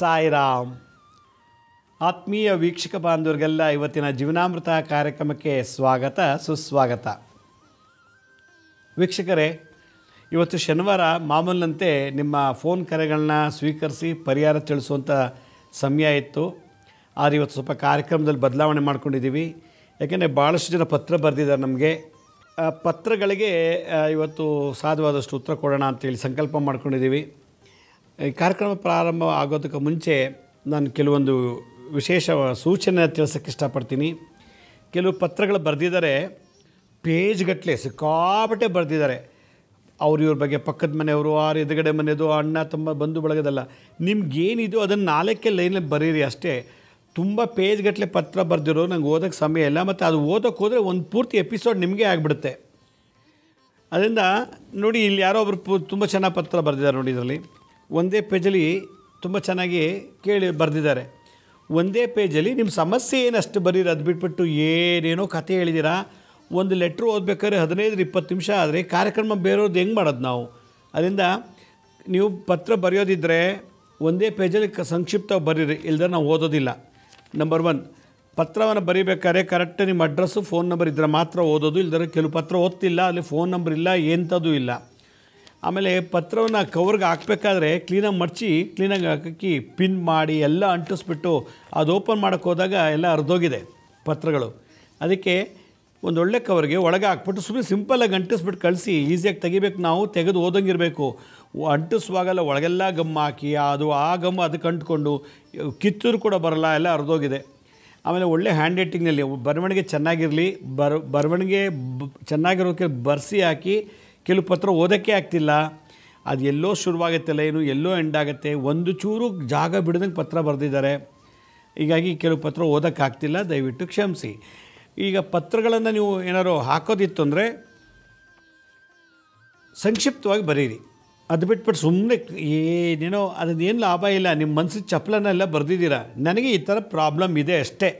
ಸಾಯಿರಾಮ್ ಆತ್ಮೀಯ ವೀಕ್ಷಕ ಬಾಂಧವರಿಗೆಲ್ಲ ಇವತ್ತಿನ ಜೀವನಾಮೃತ ಕಾರ್ಯಕ್ರಮಕ್ಕೆ ಸ್ವಾಗತ ಸುಸ್ವಾಗತ ವೀಕ್ಷಕರೇ ಇವತ್ತು ಶನಿವಾರ ಮಾಮೂಲಿನಂತೆ ನಿಮ್ಮ ಫೋನ್ ಕರೆಗಳನ್ನ ಸ್ವೀಕರಿಸಿ ಪರಿಹಾರ ತಿಳಿಸುವಂಥ ಸಮಯ ಇತ್ತು ಆದರೆ ಇವತ್ತು ಸ್ವಲ್ಪ ಕಾರ್ಯಕ್ರಮದಲ್ಲಿ ಬದಲಾವಣೆ ಮಾಡ್ಕೊಂಡಿದ್ದೀವಿ ಯಾಕೆಂದರೆ ಭಾಳಷ್ಟು ಜನ ಪತ್ರ ಬರೆದಿದ್ದಾರೆ ನಮಗೆ ಪತ್ರಗಳಿಗೆ ಇವತ್ತು ಸಾಧ್ಯವಾದಷ್ಟು ಉತ್ತರ ಕೊಡೋಣ ಅಂತೇಳಿ ಸಂಕಲ್ಪ ಮಾಡ್ಕೊಂಡಿದ್ದೀವಿ ಈ ಕಾರ್ಯಕ್ರಮ ಪ್ರಾರಂಭ ಆಗೋದಕ್ಕೆ ಮುಂಚೆ ನಾನು ಕೆಲವೊಂದು ವಿಶೇಷ ಸೂಚನೆ ತಿಳಿಸೋಕ್ಕೆ ಇಷ್ಟಪಡ್ತೀನಿ ಕೆಲವು ಪತ್ರಗಳು ಬರೆದಿದ್ದಾರೆ ಪೇಜ್ಗಟ್ಟಲೆ ಸಿಕ್ಕಾಪಟ್ಟೆ ಬರೆದಿದ್ದಾರೆ ಅವ್ರ ಇವ್ರ ಬಗ್ಗೆ ಪಕ್ಕದ ಮನೆಯವರು ಆರು ಎದುರುಗಡೆ ಮನೆಯದು ಅಣ್ಣ ತುಂಬ ಬಂಧು ಬಳಗದಲ್ಲ ನಿಮ್ಗೇನಿದೆಯೋ ಅದನ್ನು ನಾಲ್ಕೇ ಲೈನಲ್ಲಿ ಬರೀರಿ ಅಷ್ಟೇ ತುಂಬ ಪೇಜ್ಗಟ್ಟಲೆ ಪತ್ರ ಬರೆದಿರೋ ನಂಗೆ ಓದೋಕ್ಕೆ ಸಮಯ ಇಲ್ಲ ಮತ್ತು ಅದು ಓದೋಕ್ಕೆ ಹೋದರೆ ಒಂದು ಪೂರ್ತಿ ಎಪಿಸೋಡ್ ನಿಮಗೆ ಆಗಿಬಿಡುತ್ತೆ ಅದರಿಂದ ನೋಡಿ ಇಲ್ಲಿ ಯಾರೋ ಒಬ್ಬರು ಪು ತುಂಬ ಚೆನ್ನಾಗಿ ಪತ್ರ ಬರೆದಿದ್ದಾರೆ ನೋಡಿ ಇದರಲ್ಲಿ ಒಂದೇ ಪೇಜಲ್ಲಿ ತುಂಬ ಚೆನ್ನಾಗಿ ಕೇಳಿ ಬರೆದಿದ್ದಾರೆ ಒಂದೇ ಪೇಜಲ್ಲಿ ನಿಮ್ಮ ಸಮಸ್ಯೆ ಏನಷ್ಟು ಬರೀರಿ ಅದು ಬಿಟ್ಬಿಟ್ಟು ಏನೇನೋ ಕತೆ ಹೇಳಿದ್ದೀರಾ ಒಂದು ಲೆಟ್ರ್ ಓದಬೇಕಾದ್ರೆ ಹದಿನೈದು ಇಪ್ಪತ್ತು ನಿಮಿಷ ಆದರೆ ಕಾರ್ಯಕ್ರಮ ಬೇರೋದು ಹೆಂಗೆ ಮಾಡೋದು ನಾವು ಅದರಿಂದ ನೀವು ಪತ್ರ ಬರೆಯೋದಿದ್ದರೆ ಒಂದೇ ಪೇಜಲ್ಲಿ ಕ ಸಂಕ್ಷಿಪ್ತವಾಗಿ ಬರೀರಿ ಇಲ್ಲದ್ರೆ ನಾವು ಓದೋದಿಲ್ಲ ನಂಬರ್ ಒನ್ ಪತ್ರವನ್ನು ಬರೀಬೇಕಾದ್ರೆ ಕರೆಕ್ಟ್ ನಿಮ್ಮ ಅಡ್ರೆಸ್ಸು ಫೋನ್ ನಂಬರ್ ಇದ್ದರೆ ಮಾತ್ರ ಓದೋದು ಇಲ್ಲದ್ರೆ ಕೆಲವು ಪತ್ರ ಓದ್ತಿಲ್ಲ ಅಲ್ಲಿ ಫೋನ್ ನಂಬರ್ ಇಲ್ಲ ಎಂಥದ್ದು ಇಲ್ಲ ಆಮೇಲೆ ಪತ್ರವನ್ನು ಕವರ್ಗೆ ಹಾಕಬೇಕಾದ್ರೆ ಕ್ಲೀನಾಗಿ ಮಡಚಿ ಕ್ಲೀನಾಗಿ ಹಾಕಿ ಪಿನ್ ಮಾಡಿ ಎಲ್ಲ ಅಂಟಿಸ್ಬಿಟ್ಟು ಅದು ಓಪನ್ ಮಾಡೋಕ್ಕೆ ಹೋದಾಗ ಎಲ್ಲ ಅರ್ಧೋಗಿದೆ ಪತ್ರಗಳು ಅದಕ್ಕೆ ಒಂದು ಒಳ್ಳೆ ಕವರ್ಗೆ ಒಳಗೆ ಹಾಕ್ಬಿಟ್ಟು ಸುಮ್ಮನೆ ಸಿಂಪಲಾಗಿ ಅಂಟಿಸ್ಬಿಟ್ಟು ಕಳಿಸಿ ಈಸಿಯಾಗಿ ತೆಗಿಬೇಕು ನಾವು ತೆಗೆದು ಓದಂಗಿರಬೇಕು ಅಂಟಿಸುವಾಗಲ್ಲ ಒಳಗೆಲ್ಲ ಗಮ್ ಹಾಕಿ ಅದು ಆ ಗಮ್ ಅದಕ್ಕೆ ಅಂಟ್ಕೊಂಡು ಕಿತ್ತೂರು ಕೂಡ ಬರಲ್ಲ ಎಲ್ಲ ಅರ್ಧೋಗಿದೆ ಆಮೇಲೆ ಒಳ್ಳೆ ಹ್ಯಾಂಡ್ ರೈಟಿಂಗ್ನಲ್ಲಿ ಬರವಣಿಗೆ ಚೆನ್ನಾಗಿರಲಿ ಬರ ಬರವಣಿಗೆ ಚೆನ್ನಾಗಿರೋಕ್ಕೆ ಬರ್ಸಿ ಹಾಕಿ ಕೆಲವು ಪತ್ರ ಓದೋಕ್ಕೆ ಆಗ್ತಿಲ್ಲ ಅದು ಎಲ್ಲೋ ಶುರುವಾಗುತ್ತೆ ಏನು ಎಲ್ಲೋ ಎಂಡ್ ಆಗುತ್ತೆ ಒಂದು ಚೂರು ಜಾಗ ಬಿಡ್ದಂಗೆ ಪತ್ರ ಬರೆದಿದ್ದಾರೆ ಹೀಗಾಗಿ ಕೆಲವು ಪತ್ರ ಓದೋಕ್ಕಾಗ್ತಿಲ್ಲ ದಯವಿಟ್ಟು ಕ್ಷಮಿಸಿ ಈಗ ಪತ್ರಗಳನ್ನು ನೀವು ಏನಾರು ಹಾಕೋದಿತ್ತು ಅಂದರೆ ಸಂಕ್ಷಿಪ್ತವಾಗಿ ಬರೀರಿ ಅದು ಬಿಟ್ಬಿಟ್ಟು ಸುಮ್ಮನೆ ಏನೇನೋ ಅದನ್ನೇನು ಲಾಭ ಇಲ್ಲ ನಿಮ್ಮ ಮನಸ್ಸಿಗೆ ಚಪ್ಪಲನ್ನೆಲ್ಲ ಬರೆದಿದ್ದೀರಾ ನನಗೆ ಈ ಥರ ಪ್ರಾಬ್ಲಮ್ ಇದೆ ಅಷ್ಟೇ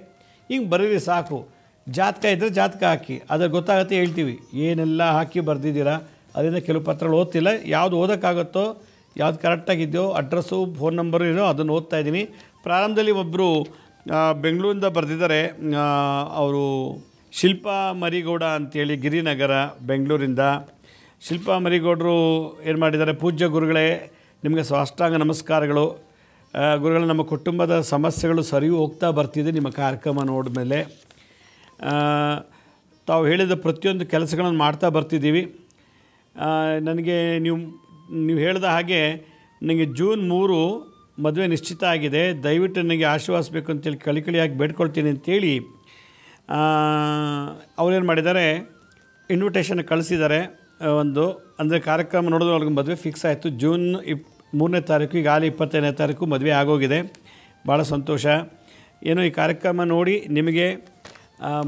ಹಿಂಗೆ ಬರೀರಿ ಸಾಕು ಜಾತಕ ಇದ್ದರೆ ಜಾತಕ ಹಾಕಿ ಅದ್ರ ಗೊತ್ತಾಗತ್ತೆ ಹೇಳ್ತೀವಿ ಏನೆಲ್ಲ ಹಾಕಿ ಬರೆದಿದ್ದೀರಾ ಅದರಿಂದ ಕೆಲವು ಪತ್ರಗಳು ಓದ್ತಿಲ್ಲ ಯಾವುದು ಓದೋಕ್ಕಾಗುತ್ತೋ ಯಾವ್ದು ಕರೆಕ್ಟಾಗಿದೆಯೋ ಅಡ್ರೆಸ್ಸು ಫೋನ್ ನಂಬರು ಏನೋ ಅದನ್ನು ಓದ್ತಾ ಇದ್ದೀನಿ ಪ್ರಾರಂಭದಲ್ಲಿ ಒಬ್ಬರು ಬೆಂಗಳೂರಿಂದ ಬರೆದಿದ್ದಾರೆ ಅವರು ಶಿಲ್ಪಾ ಮರಿಗೌಡ ಅಂಥೇಳಿ ಗಿರಿನಗರ ಬೆಂಗಳೂರಿಂದ ಶಿಲ್ಪಾ ಮರಿಗೌಡರು ಏನು ಮಾಡಿದ್ದಾರೆ ಪೂಜ್ಯ ಗುರುಗಳೇ ನಿಮಗೆ ಸಾಷ್ಟಾಂಗ ನಮಸ್ಕಾರಗಳು ಗುರುಗಳ ನಮ್ಮ ಕುಟುಂಬದ ಸಮಸ್ಯೆಗಳು ಸರಿ ಹೋಗ್ತಾ ಬರ್ತಿದೆ ನಿಮ್ಮ ಕಾರ್ಯಕ್ರಮ ನೋಡಿದ ಮೇಲೆ ತಾವು ಹೇಳಿದ ಪ್ರತಿಯೊಂದು ಕೆಲಸಗಳನ್ನು ಮಾಡ್ತಾ ಬರ್ತಿದ್ದೀವಿ ನನಗೆ ನೀವು ನೀವು ಹೇಳಿದ ಹಾಗೆ ನನಗೆ ಜೂನ್ ಮೂರು ಮದುವೆ ನಿಶ್ಚಿತ ಆಗಿದೆ ದಯವಿಟ್ಟು ನನಗೆ ಆಶೀರ್ವಾಸಬೇಕು ಅಂತೇಳಿ ಕಳಿಕಳಿಯಾಗಿ ಬೇಡ್ಕೊಳ್ತೀನಿ ಅಂತೇಳಿ ಅವರೇನು ಮಾಡಿದ್ದಾರೆ ಇನ್ವಿಟೇಷನ್ ಕಳಿಸಿದ್ದಾರೆ ಒಂದು ಅಂದರೆ ಕಾರ್ಯಕ್ರಮ ನೋಡಿದ್ರೆ ಅವ್ರಿಗೆ ಮದುವೆ ಫಿಕ್ಸ್ ಆಯಿತು ಜೂನ್ ಇಪ್ ಮೂರನೇ ತಾರೀಕು ಈಗಾಗಲೇ ಇಪ್ಪತ್ತೈದನೇ ತಾರೀಕು ಮದುವೆ ಆಗೋಗಿದೆ ಭಾಳ ಸಂತೋಷ ಏನೋ ಈ ಕಾರ್ಯಕ್ರಮ ನೋಡಿ ನಿಮಗೆ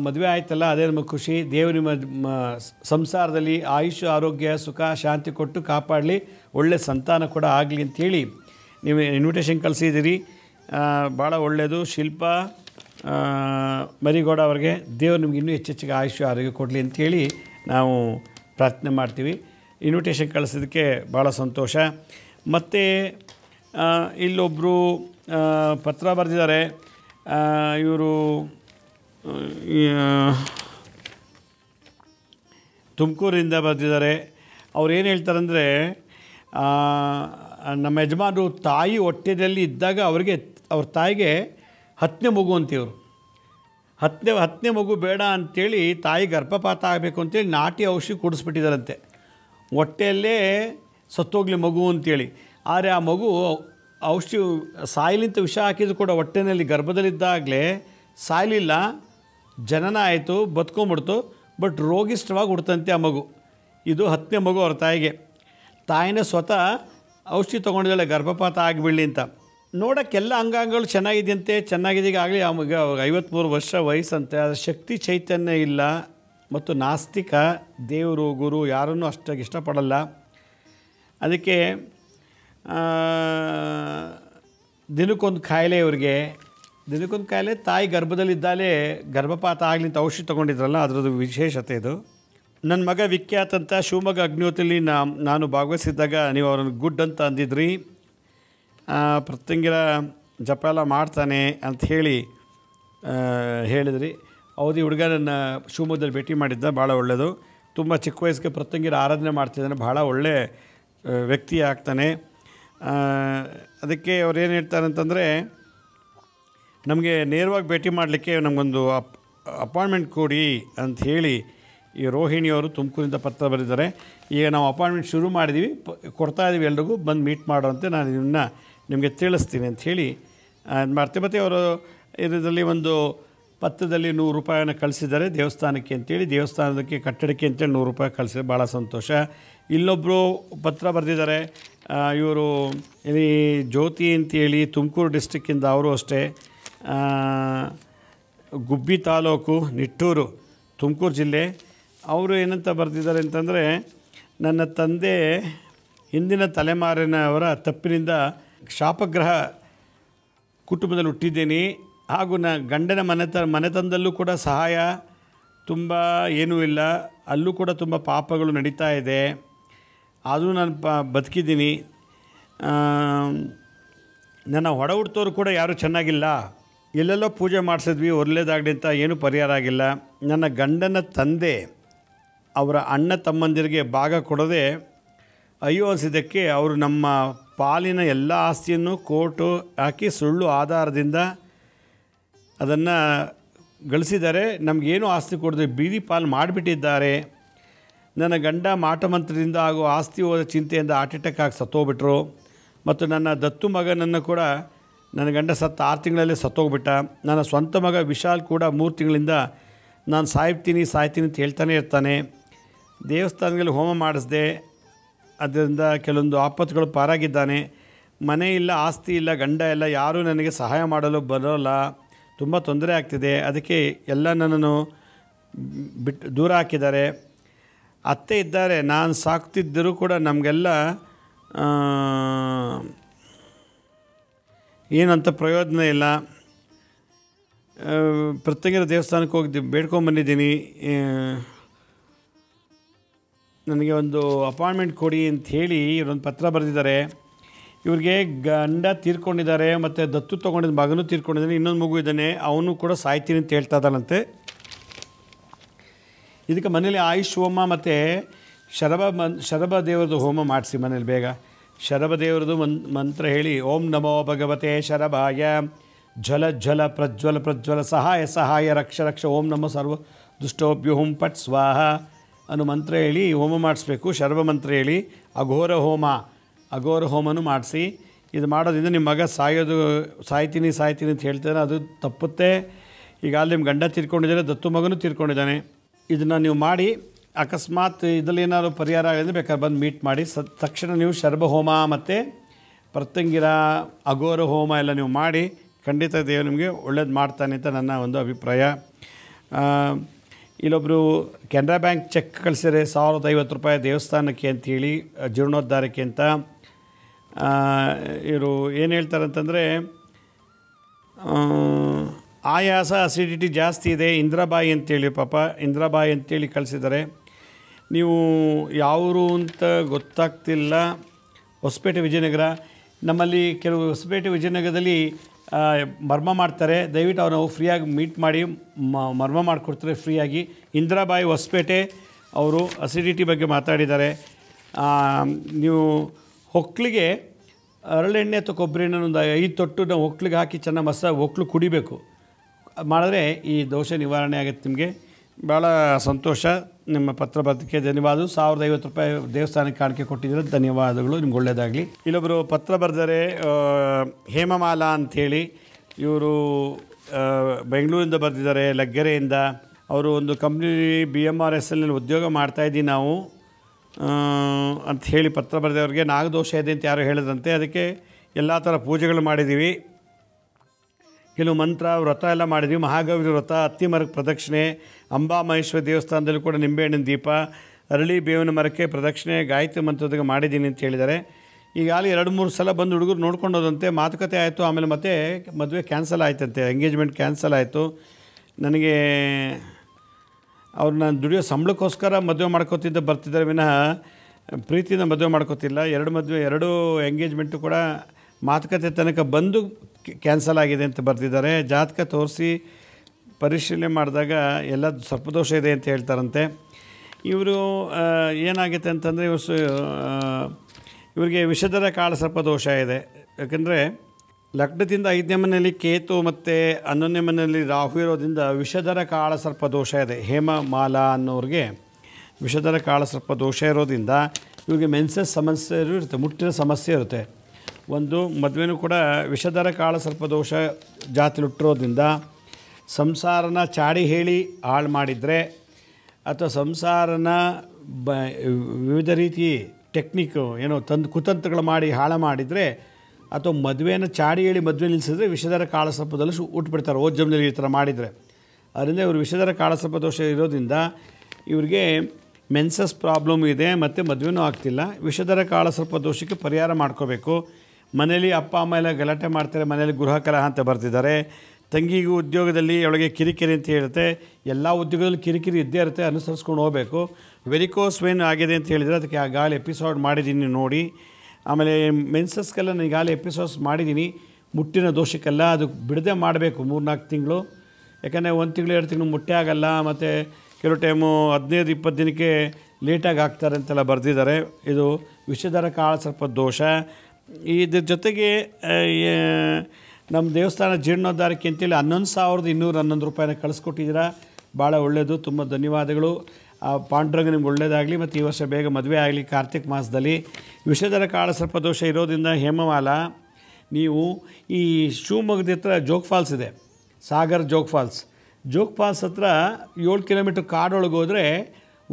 ಮದುವೆ ಆಯ್ತಲ್ಲ ಅದೇ ನಮಗೆ ಖುಷಿ ದೇವರು ನಿಮ್ಮ ಸಂಸಾರದಲ್ಲಿ ಆಯುಷ್ಯ ಆರೋಗ್ಯ ಸುಖ ಶಾಂತಿ ಕೊಟ್ಟು ಕಾಪಾಡಲಿ ಒಳ್ಳೆ ಸಂತಾನ ಕೂಡ ಆಗಲಿ ಅಂಥೇಳಿ ನೀವು ಇನ್ವಿಟೇಷನ್ ಕಳಿಸಿದ್ದೀರಿ ಭಾಳ ಒಳ್ಳೆಯದು ಶಿಲ್ಪ ಮರಿಗೌಡ ಅವ್ರಿಗೆ ದೇವರು ನಿಮ್ಗೆ ಇನ್ನೂ ಹೆಚ್ಚೆಚ್ಚಿಗೆ ಆಯುಷ್ಯ ಆರೋಗ್ಯ ಕೊಡಲಿ ಅಂಥೇಳಿ ನಾವು ಪ್ರಾರ್ಥನೆ ಮಾಡ್ತೀವಿ ಇನ್ವಿಟೇಷನ್ ಕಳಿಸೋದಕ್ಕೆ ಭಾಳ ಸಂತೋಷ ಮತ್ತು ಇಲ್ಲೊಬ್ಬರು ಪತ್ರ ಬರೆದಿದ್ದಾರೆ ಇವರು ತುಮಕೂರಿಂದ ಬರ್ತಿದ್ದಾರೆ ಅವ್ರು ಏನು ಹೇಳ್ತಾರೆ ಅಂದರೆ ನಮ್ಮ ಯಜಮಾನರು ತಾಯಿ ಹೊಟ್ಟೆದಲ್ಲಿ ಇದ್ದಾಗ ಅವರಿಗೆ ಅವ್ರ ತಾಯಿಗೆ ಹತ್ತನೇ ಮಗು ಅಂತೀವ್ರು ಹತ್ತನೇ ಹತ್ತನೇ ಮಗು ಬೇಡ ಅಂಥೇಳಿ ತಾಯಿ ಗರ್ಭಪಾತ ಆಗಬೇಕು ಅಂತೇಳಿ ನಾಟಿ ಔಷಧಿ ಕೊಡಿಸ್ಬಿಟ್ಟಿದಾರಂತೆ ಹೊಟ್ಟೆಯಲ್ಲೇ ಸತ್ತೋಗ್ಲಿ ಮಗು ಅಂತೇಳಿ ಆದರೆ ಆ ಮಗು ಔಷಧಿ ಸಾಯಿಲಿಂತ ವಿಷ ಹಾಕಿದ್ರು ಕೂಡ ಹೊಟ್ಟೆನಲ್ಲಿ ಗರ್ಭದಲ್ಲಿದ್ದಾಗಲೇ ಸಾಯಲಿಲ್ಲ ಜನನ ಆಯಿತು ಬದುಕೊಂಬಿಡ್ತು ಬಟ್ ರೋಗಿಷ್ಟವಾಗಿ ಹುಡ್ತಂತೆ ಆ ಮಗು ಇದು ಹತ್ತನೇ ಮಗು ಅವ್ರ ತಾಯಿಗೆ ತಾಯಿನೇ ಸ್ವತಃ ಔಷಧಿ ತೊಗೊಂಡಿದ್ದಾಳೆ ಗರ್ಭಪಾತ ಆಗಿಬಿಡಲಿ ಅಂತ ನೋಡೋಕ್ಕೆಲ್ಲ ಅಂಗಾಂಗಗಳು ಚೆನ್ನಾಗಿದೆಯಂತೆ ಚೆನ್ನಾಗಿದೆ ಆಗಲಿ ಅವಾಗ ಐವತ್ತ್ಮೂರು ವರ್ಷ ವಯಸ್ಸಂತೆ ಅದರ ಶಕ್ತಿ ಚೈತನ್ಯ ಇಲ್ಲ ಮತ್ತು ನಾಸ್ತಿಕ ದೇವರು ಗುರು ಯಾರನ್ನೂ ಅಷ್ಟಾಗಿ ಇಷ್ಟಪಡಲ್ಲ ಅದಕ್ಕೆ ದಿನಕ್ಕೊಂದು ಕಾಯಿಲೆ ಇವ್ರಿಗೆ ದಿನಕ್ಕೊಂದು ಕಾಯಿಲೆ ತಾಯಿ ಗರ್ಭದಲ್ಲಿದ್ದಾಲೆ ಗರ್ಭಪಾತ ಆಗಲಿ ಅಂತ ಔಷಧಿ ತೊಗೊಂಡಿದ್ರಲ್ಲ ಅದರದ್ದು ವಿಶೇಷತೆ ಇದು ನನ್ನ ಮಗ ವಿಖ್ಯಾತ ಅಂತ ಶಿವಮೊಗ್ಗ ಅಗ್ನಿಹೋತ್ರಲ್ಲಿ ನಾ ನಾನು ಭಾಗವಹಿಸಿದ್ದಾಗ ನೀವು ಅವ್ರನ್ನ ಗುಡ್ ಅಂತ ಅಂದಿದ್ರಿ ಪ್ರತ್ಯಂಗಿರ ಜಪ ಎಲ್ಲ ಮಾಡ್ತಾನೆ ಅಂತ ಹೇಳಿ ಹೇಳಿದ್ರಿ ಅವಧಿ ಹುಡುಗ ನನ್ನ ಶಿವಮೊಗ್ಗದಲ್ಲಿ ಭೇಟಿ ಮಾಡಿದ್ದ ಭಾಳ ಒಳ್ಳೆಯದು ತುಂಬ ಚಿಕ್ಕ ವಯಸ್ಸಿಗೆ ಪ್ರತ್ಯಂಗಿರ ಆರಾಧನೆ ಮಾಡ್ತಿದ್ದಾನೆ ಭಾಳ ಒಳ್ಳೆ ವ್ಯಕ್ತಿ ಆಗ್ತಾನೆ ಅದಕ್ಕೆ ಅವ್ರು ಏನು ಹೇಳ್ತಾರೆ ಅಂತಂದರೆ ನಮಗೆ ನೇರವಾಗಿ ಭೇಟಿ ಮಾಡಲಿಕ್ಕೆ ನಮಗೊಂದು ಅಪ್ ಅಪಾಯಿಂಟ್ಮೆಂಟ್ ಕೊಡಿ ಅಂತ ಹೇಳಿ ಈ ರೋಹಿಣಿಯವರು ತುಮಕೂರಿಂದ ಪತ್ರ ಬರೆದಿದ್ದಾರೆ ಈಗ ನಾವು ಅಪಾಯಿಂಟ್ಮೆಂಟ್ ಶುರು ಮಾಡಿದ್ದೀವಿ ಪ ಕೊಡ್ತಾ ಇದ್ದೀವಿ ಎಲ್ರಿಗೂ ಬಂದು ಮೀಟ್ ಮಾಡೋಂತೆ ನಾನು ಇದನ್ನು ನಿಮಗೆ ತಿಳಿಸ್ತೀನಿ ಅಂತ ಹೇಳಿ ಮಾಡ್ತೇವೆ ಮತ್ತು ಅವರು ಇದರಲ್ಲಿ ಒಂದು ಪತ್ರದಲ್ಲಿ ನೂರು ರೂಪಾಯನ್ನು ಕಳಿಸಿದ್ದಾರೆ ದೇವಸ್ಥಾನಕ್ಕೆ ಅಂತೇಳಿ ದೇವಸ್ಥಾನಕ್ಕೆ ಕಟ್ಟಡಕ್ಕೆ ಅಂತೇಳಿ ನೂರು ರೂಪಾಯಿ ಕಳಿಸಿ ಭಾಳ ಸಂತೋಷ ಇಲ್ಲೊಬ್ಬರು ಪತ್ರ ಬರೆದಿದ್ದಾರೆ ಇವರು ಇಲ್ಲಿ ಜ್ಯೋತಿ ಅಂತೇಳಿ ತುಮಕೂರು ಡಿಸ್ಟಿಕ್ಕಿಂದ ಅವರು ಅಷ್ಟೇ ಗುಬ್ಬಿ ತಾಲೂಕು ನಿಟ್ಟೂರು ತುಮಕೂರು ಜಿಲ್ಲೆ ಅವರು ಏನಂತ ಬರೆದಿದ್ದಾರೆ ಅಂತಂದರೆ ನನ್ನ ತಂದೆ ಹಿಂದಿನ ತಲೆಮಾರಿನವರ ತಪ್ಪಿನಿಂದ ಶಾಪಗ್ರಹ ಕುಟುಂಬದಲ್ಲಿ ಹುಟ್ಟಿದ್ದೀನಿ ಹಾಗೂ ನ ಗಂಡನ ಮನೆತ ಮನೆತಂದಲ್ಲೂ ಕೂಡ ಸಹಾಯ ತುಂಬ ಏನೂ ಇಲ್ಲ ಅಲ್ಲೂ ಕೂಡ ತುಂಬ ಪಾಪಗಳು ನಡೀತಾ ಇದೆ ಆದರೂ ನಾನು ಪ ಬದುಕಿದ್ದೀನಿ ನನ್ನ ಹೊಡ ಕೂಡ ಯಾರೂ ಚೆನ್ನಾಗಿಲ್ಲ ಎಲ್ಲೆಲ್ಲೋ ಪೂಜೆ ಮಾಡಿಸಿದ್ವಿ ಒರ್ಲೇದಾಗಲಿ ಅಂತ ಏನೂ ಪರಿಹಾರ ಆಗಿಲ್ಲ ನನ್ನ ಗಂಡನ ತಂದೆ ಅವರ ಅಣ್ಣ ತಮ್ಮಂದಿರಿಗೆ ಭಾಗ ಕೊಡದೆ ಅಯ್ಯೋ ಅನಿಸಿದ್ದಕ್ಕೆ ಅವರು ನಮ್ಮ ಪಾಲಿನ ಎಲ್ಲ ಆಸ್ತಿಯನ್ನು ಕೋರ್ಟು ಹಾಕಿ ಸುಳ್ಳು ಆಧಾರದಿಂದ ಅದನ್ನು ಗಳಿಸಿದ್ದಾರೆ ನಮಗೇನು ಆಸ್ತಿ ಕೊಡದೆ ಬೀದಿ ಪಾಲು ಮಾಡಿಬಿಟ್ಟಿದ್ದಾರೆ ನನ್ನ ಗಂಡ ಮಾಟಮಂತ್ರದಿಂದ ಹಾಗೂ ಆಸ್ತಿ ಹೋದ ಚಿಂತೆಯಿಂದ ಹಾರ್ಟ್ ಅಟ್ಯಾಕ್ ಆಗಿ ಸತ್ತೋಗ್ಬಿಟ್ರು ಮತ್ತು ನನ್ನ ದತ್ತು ಮಗನನ್ನು ಕೂಡ ನನ್ನ ಗಂಡ ಸತ್ತ ಆರು ತಿಂಗಳಲ್ಲೇ ಸತ್ತೋಗ್ಬಿಟ್ಟ ನನ್ನ ಸ್ವಂತ ಮಗ ವಿಶಾಲ್ ಕೂಡ ಮೂರು ತಿಂಗಳಿಂದ ನಾನು ಸಾಯ್ತೀನಿ ಸಾಯ್ತೀನಿ ಅಂತ ಹೇಳ್ತಾನೆ ಇರ್ತಾನೆ ದೇವಸ್ಥಾನಗಳಲ್ಲಿ ಹೋಮ ಮಾಡಿಸ್ದೆ ಅದರಿಂದ ಕೆಲವೊಂದು ಆಪತ್ತುಗಳು ಪಾರಾಗಿದ್ದಾನೆ ಮನೆ ಇಲ್ಲ ಆಸ್ತಿ ಇಲ್ಲ ಗಂಡ ಇಲ್ಲ ಯಾರೂ ನನಗೆ ಸಹಾಯ ಮಾಡಲು ಬರೋಲ್ಲ ತುಂಬ ತೊಂದರೆ ಆಗ್ತಿದೆ ಅದಕ್ಕೆ ಎಲ್ಲ ನನ್ನನ್ನು ಬಿಟ್ಟು ದೂರ ಹಾಕಿದ್ದಾರೆ ಅತ್ತೆ ಇದ್ದಾರೆ ನಾನು ಸಾಕ್ತಿದ್ದರೂ ಕೂಡ ನಮಗೆಲ್ಲ ಏನಂತ ಪ್ರಯೋಜನ ಇಲ್ಲ ಪ್ರತ್ಯೇಕರ ದೇವಸ್ಥಾನಕ್ಕೆ ಹೋಗಿ ಬೇಡ್ಕೊಂಬಂದಿದ್ದೀನಿ ನನಗೆ ಒಂದು ಅಪಾಯಿಂಟ್ಮೆಂಟ್ ಕೊಡಿ ಅಂತ ಹೇಳಿ ಇವರೊಂದು ಪತ್ರ ಬರೆದಿದ್ದಾರೆ ಇವ್ರಿಗೆ ಗಂಡ ತೀರ್ಕೊಂಡಿದ್ದಾರೆ ಮತ್ತು ದತ್ತು ತೊಗೊಂಡಿದ್ದ ಮಗನೂ ತೀರ್ಕೊಂಡಿದ್ದಾನೆ ಇನ್ನೊಂದು ಮಗು ಇದ್ದಾನೆ ಅವನು ಕೂಡ ಸಾಯ್ತೀನಿ ಅಂತ ಹೇಳ್ತಾ ಇದ್ದಾನಂತೆ ಇದಕ್ಕೆ ಮನೇಲಿ ಆಯುಷ್ ಹೋಮ ಮತ್ತು ಶರಭ ಶರಬ ದೇವರದ್ದು ಹೋಮ ಮಾಡಿಸಿ ಮನೇಲಿ ಬೇಗ ಶರಭದೇವರದು ಮನ್ ಮಂತ್ರ ಹೇಳಿ ಓಂ ನಮೋ ಭಗವತೆ ಶರಭಾಯ ಝಲ ಜ್ವಲ ಪ್ರಜ್ವಲ ಪ್ರಜ್ವಲ ಸಹಾಯ ಸಹಾಯ ರಕ್ಷ ರಕ್ಷ ಓಂ ನಮ ಸರ್ವ ದುಷ್ಟೋಭ್ಯು ಹುಂ ಪಟ್ ಸ್ವಾಹ ಅನ್ನೋ ಮಂತ್ರ ಹೇಳಿ ಹೋಮ ಮಾಡಿಸ್ಬೇಕು ಶರಭ ಮಂತ್ರ ಹೇಳಿ ಅಘೋರ ಹೋಮ ಅಘೋರ ಹೋಮನು ಮಾಡಿಸಿ ಇದು ಮಾಡೋದ್ರಿಂದ ನಿಮ್ಮ ಮಗ ಸಾಯೋದು ಸಾಯ್ತೀನಿ ಸಾಯ್ತೀನಿ ಅಂತ ಹೇಳ್ತಾರೆ ಅದು ತಪ್ಪುತ್ತೆ ಈಗ ಅಲ್ಲಿ ನಿಮ್ಮ ಗಂಡ ತೀರ್ಕೊಂಡಿದ್ದಾರೆ ದತ್ತು ಮಗನೂ ತೀರ್ಕೊಂಡಿದ್ದಾನೆ ಇದನ್ನು ನೀವು ಮಾಡಿ ಅಕಸ್ಮಾತ್ ಇದರಲ್ಲಿ ಏನಾದರೂ ಪರಿಹಾರ ಆಗಿದೆ ಬೇಕಾದ್ರೆ ಬಂದು ಮೀಟ್ ಮಾಡಿ ಸ ತಕ್ಷಣ ನೀವು ಶರ್ಭಹೋಮ ಮತ್ತು ಪ್ರತಂಗಿರ ಅಘೋರ ಹೋಮ ಎಲ್ಲ ನೀವು ಮಾಡಿ ಖಂಡಿತ ದೇವರು ನಿಮಗೆ ಒಳ್ಳೇದು ಮಾಡ್ತಾನೆ ಅಂತ ನನ್ನ ಒಂದು ಅಭಿಪ್ರಾಯ ಇಲ್ಲೊಬ್ಬರು ಕೆನರಾ ಬ್ಯಾಂಕ್ ಚೆಕ್ ಕಳಿಸಿದ್ರೆ ಸಾವಿರದ ಐವತ್ತು ರೂಪಾಯಿ ದೇವಸ್ಥಾನಕ್ಕೆ ಅಂಥೇಳಿ ಜೀರ್ಣೋದ್ಧಾರಕ್ಕೆ ಅಂತ ಇವರು ಏನು ಅಂತಂದರೆ ಆಯಾಸ ಅಸಿಡಿಟಿ ಜಾಸ್ತಿ ಇದೆ ಇಂದ್ರಾಬಾಯಿ ಅಂತೇಳಿ ಪಾಪ ಇಂದ್ರಾಬಾಯಿ ಅಂತೇಳಿ ಕಳಿಸಿದ್ದಾರೆ ನೀವು ಯಾವರು ಅಂತ ಗೊತ್ತಾಗ್ತಿಲ್ಲ ಹೊಸಪೇಟೆ ವಿಜಯನಗರ ನಮ್ಮಲ್ಲಿ ಕೆಲವು ಹೊಸಪೇಟೆ ವಿಜಯನಗರದಲ್ಲಿ ಮರ್ಮ ಮಾಡ್ತಾರೆ ದಯವಿಟ್ಟು ಅವ್ರು ನಾವು ಫ್ರೀಯಾಗಿ ಮೀಟ್ ಮಾಡಿ ಮರ್ಮ ಮಾಡಿಕೊಡ್ತಾರೆ ಫ್ರೀಯಾಗಿ ಇಂದಿರಾಬಾಯಿ ಹೊಸಪೇಟೆ ಅವರು ಅಸಿಡಿಟಿ ಬಗ್ಗೆ ಮಾತಾಡಿದ್ದಾರೆ ನೀವು ಹೊಕ್ಳಿಗೆ ಅರಳೆಣ್ಣೆ ಅಥವಾ ಕೊಬ್ಬರಿ ಒಂದು ಐದು ತೊಟ್ಟು ನಾವು ಹೊಕ್ಳಿಗೆ ಹಾಕಿ ಚೆನ್ನಾಗಿ ಮಸ ಹೊಕ್ಳು ಕುಡಿಬೇಕು ಮಾಡಿದ್ರೆ ಈ ದೋಷ ನಿವಾರಣೆ ಆಗುತ್ತೆ ನಿಮಗೆ ಭಾಳ ಸಂತೋಷ ನಿಮ್ಮ ಪತ್ರ ಬದಕ್ಕೆ ಧನ್ಯವಾದ ಸಾವಿರದ ಐವತ್ತು ರೂಪಾಯಿ ದೇವಸ್ಥಾನಕ್ಕೆ ಕಾಣಿಕೆ ಕೊಟ್ಟಿದ್ರೆ ಧನ್ಯವಾದಗಳು ನಿಮ್ಗೆ ಒಳ್ಳೆಯದಾಗಲಿ ಇಲ್ಲೊಬ್ಬರು ಪತ್ರ ಬರೆದರೆ ಹೇಮಮಾಲಾ ಅಂಥೇಳಿ ಇವರು ಬೆಂಗಳೂರಿಂದ ಬರೆದಿದ್ದಾರೆ ಲಗ್ಗೆರೆಯಿಂದ ಅವರು ಒಂದು company B M R S ಎಲ್ನಲ್ಲಿ ಉದ್ಯೋಗ ಮಾಡ್ತಾಯಿದ್ದೀವಿ ನಾವು ಅಂತ ಹೇಳಿ ಪತ್ರ ಬರೆದವ್ರಿಗೆ ನಾಗದೋಷ ಇದೆ ಅಂತ ಯಾರು ಹೇಳಿದ್ರಂತೆ ಅದಕ್ಕೆ ಎಲ್ಲ ಥರ ಪೂಜೆಗಳು ಮಾಡಿದ್ದೀವಿ ಕೆಲವು ಮಂತ್ರ ವ್ರತ ಎಲ್ಲ ಮಾಡಿದ್ವಿ ಮಹಾಗೌರಿ ವ್ರತ ಅತ್ತಿಮರಕ್ಕೆ ಪ್ರದಕ್ಷಿಣೆ ಅಂಬಾ ಮಹೇಶ್ವರ ದೇವಸ್ಥಾನದಲ್ಲಿ ಕೂಡ ನಿಂಬೆಹಣ್ಣಿನ ದೀಪ ಅರಳಿ ಬೇವಿನ ಮರಕ್ಕೆ ಪ್ರದಕ್ಷಿಣೆ ಗಾಯತ್ರಿ ಮಂತ್ರದಾಗ ಮಾಡಿದ್ದೀನಿ ಅಂತ ಹೇಳಿದ್ದಾರೆ ಈಗಾಗಲೇ ಎರಡು ಮೂರು ಸಲ ಬಂದು ಹುಡುಗರು ನೋಡ್ಕೊಂಡೋದಂತೆ ಮಾತುಕತೆ ಆಯಿತು ಆಮೇಲೆ ಮತ್ತೆ ಮದುವೆ ಕ್ಯಾನ್ಸಲ್ ಆಯ್ತಂತೆ ಎಂಗೇಜ್ಮೆಂಟ್ ಕ್ಯಾನ್ಸಲ್ ಆಯಿತು ನನಗೆ ನಾನು ದುಡಿಯೋ ಸಂಬಳಕ್ಕೋಸ್ಕರ ಮದುವೆ ಮಾಡ್ಕೋತಿದ್ದ ಬರ್ತಿದ್ದಾರೆ ವಿನಃ ಪ್ರೀತಿಯಿಂದ ಮದುವೆ ಮಾಡ್ಕೋತಿಲ್ಲ ಎರಡು ಮದುವೆ ಎರಡೂ ಎಂಗೇಜ್ಮೆಂಟು ಕೂಡ ಮಾತುಕತೆ ತನಕ ಬಂದು ಕ್ಯಾನ್ಸಲ್ ಆಗಿದೆ ಅಂತ ಬರೆದಿದ್ದಾರೆ ಜಾತಕ ತೋರಿಸಿ ಪರಿಶೀಲನೆ ಮಾಡಿದಾಗ ಎಲ್ಲ ಸರ್ಪದೋಷ ಇದೆ ಅಂತ ಹೇಳ್ತಾರಂತೆ ಇವರು ಏನಾಗುತ್ತೆ ಅಂತಂದರೆ ಇವರು ಇವರಿಗೆ ವಿಷಧರ ಕಾಳ ಸರ್ಪದೋಷ ಇದೆ ಯಾಕಂದರೆ ಲಗ್ನದಿಂದ ಐದನೇ ಮನೆಯಲ್ಲಿ ಕೇತು ಮತ್ತು ಹನ್ನೊಂದನೇ ಮನೆಯಲ್ಲಿ ರಾಹು ಇರೋದ್ರಿಂದ ವಿಷಧರ ಕಾಳ ದೋಷ ಇದೆ ಹೇಮ ಮಾಲಾ ಅನ್ನೋರಿಗೆ ವಿಷಧರ ಕಾಳ ದೋಷ ಇರೋದ್ರಿಂದ ಇವರಿಗೆ ಮೆನ್ಸಸ್ ಸಮಸ್ಯೆ ಇರುತ್ತೆ ಮುಟ್ಟಿನ ಸಮಸ್ಯೆ ಇರುತ್ತೆ ಒಂದು ಮದುವೆನೂ ಕೂಡ ವಿಷಧರ ಕಾಳ ಸರ್ಪದೋಷ ಜಾತಿಲುಟ್ಟಿರೋದ್ರಿಂದ ಸಂಸಾರನ ಚಾಡಿ ಹೇಳಿ ಹಾಳು ಮಾಡಿದರೆ ಅಥವಾ ಸಂಸಾರನ ಬ ವಿವಿಧ ರೀತಿ ಟೆಕ್ನಿಕ್ ಏನೋ ತಂದು ಕುತಂತ್ರಗಳು ಮಾಡಿ ಹಾಳು ಮಾಡಿದರೆ ಅಥವಾ ಮದುವೆನ ಚಾಡಿ ಹೇಳಿ ಮದುವೆ ನಿಲ್ಲಿಸಿದ್ರೆ ವಿಷಧರ ಕಾಳಸರ್ಪದಲ್ಲಿ ಉಟ್ಬಿಡ್ತಾರೆ ಓದ್ಯಮದಲ್ಲಿ ಈ ಥರ ಮಾಡಿದರೆ ಅದರಿಂದ ಇವರು ವಿಷಧರ ಕಾಳಸರ್ಪ ದೋಷ ಇರೋದ್ರಿಂದ ಇವರಿಗೆ ಮೆನ್ಸಸ್ ಪ್ರಾಬ್ಲಮ್ ಇದೆ ಮತ್ತು ಮದುವೆನೂ ಆಗ್ತಿಲ್ಲ ವಿಷಧರ ಕಾಳಸರ್ಪ ದೋಷಕ್ಕೆ ಪರಿಹಾರ ಮಾಡ್ಕೋಬೇಕು ಮನೇಲಿ ಅಪ್ಪ ಅಮ್ಮ ಎಲ್ಲ ಗಲಾಟೆ ಮಾಡ್ತಾರೆ ಮನೆಯಲ್ಲಿ ಗೃಹ ಕಲಹ ಅಂತ ಬರ್ತಿದ್ದಾರೆ ತಂಗಿಗೂ ಉದ್ಯೋಗದಲ್ಲಿ ಅವಳಿಗೆ ಕಿರಿಕಿರಿ ಅಂತ ಹೇಳುತ್ತೆ ಎಲ್ಲ ಉದ್ಯೋಗದಲ್ಲಿ ಕಿರಿಕಿರಿ ಇದ್ದೇ ಇರುತ್ತೆ ಅನುಸರಿಸ್ಕೊಂಡು ಹೋಗಬೇಕು ವೆರಿಕೋಸ್ ವೇನ್ ಆಗಿದೆ ಅಂತ ಹೇಳಿದರೆ ಅದಕ್ಕೆ ಆ ಗಾಳಿ ಎಪಿಸೋಡ್ ಮಾಡಿದ್ದೀನಿ ನೋಡಿ ಆಮೇಲೆ ಮೆನ್ಸಸ್ಗೆಲ್ಲ ನಾನು ಗಾಳಿ ಎಪಿಸೋಡ್ಸ್ ಮಾಡಿದ್ದೀನಿ ಮುಟ್ಟಿನ ದೋಷಕ್ಕೆಲ್ಲ ಅದು ಬಿಡದೆ ಮಾಡಬೇಕು ನಾಲ್ಕು ತಿಂಗಳು ಯಾಕಂದರೆ ಒಂದು ತಿಂಗಳು ಎರಡು ತಿಂಗಳು ಮುಟ್ಟೆ ಆಗಲ್ಲ ಮತ್ತು ಕೆಲವು ಟೈಮು ಹದಿನೈದು ಇಪ್ಪತ್ತು ದಿನಕ್ಕೆ ಲೇಟಾಗಿ ಆಗ್ತಾರೆ ಅಂತೆಲ್ಲ ಬರೆದಿದ್ದಾರೆ ಇದು ವಿಷಧರ ಕಾಳ ಸ್ವಲ್ಪ ದೋಷ ಇದ್ರ ಜೊತೆಗೆ ನಮ್ಮ ದೇವಸ್ಥಾನ ಜೀರ್ಣೋದ್ಧಾರಕ್ಕೆ ಅಂತೇಳಿ ಹನ್ನೊಂದು ಸಾವಿರದ ಇನ್ನೂರ ಹನ್ನೊಂದು ರೂಪಾಯಿನ ಕಳಿಸ್ಕೊಟ್ಟಿದ್ದೀರಾ ಭಾಳ ಒಳ್ಳೆಯದು ತುಂಬ ಧನ್ಯವಾದಗಳು ಆ ನಿಮ್ಗೆ ಒಳ್ಳೆಯದಾಗಲಿ ಮತ್ತು ಈ ವರ್ಷ ಬೇಗ ಮದುವೆ ಆಗಲಿ ಕಾರ್ತಿಕ್ ಮಾಸದಲ್ಲಿ ವಿಷಧರ ಕಾಳ ಸರ್ಪದೋಷ ದೋಷ ಇರೋದ್ರಿಂದ ಹೇಮವಾಲ ನೀವು ಈ ಶಿವಮೊಗ್ಗದ ಹತ್ರ ಜೋಗ್ ಫಾಲ್ಸ್ ಇದೆ ಸಾಗರ್ ಜೋಗ್ ಫಾಲ್ಸ್ ಜೋಗ್ ಫಾಲ್ಸ್ ಹತ್ರ ಏಳು ಕಿಲೋಮೀಟ್ರ್ ಕಾಡೊಳಗೆ ಹೋದರೆ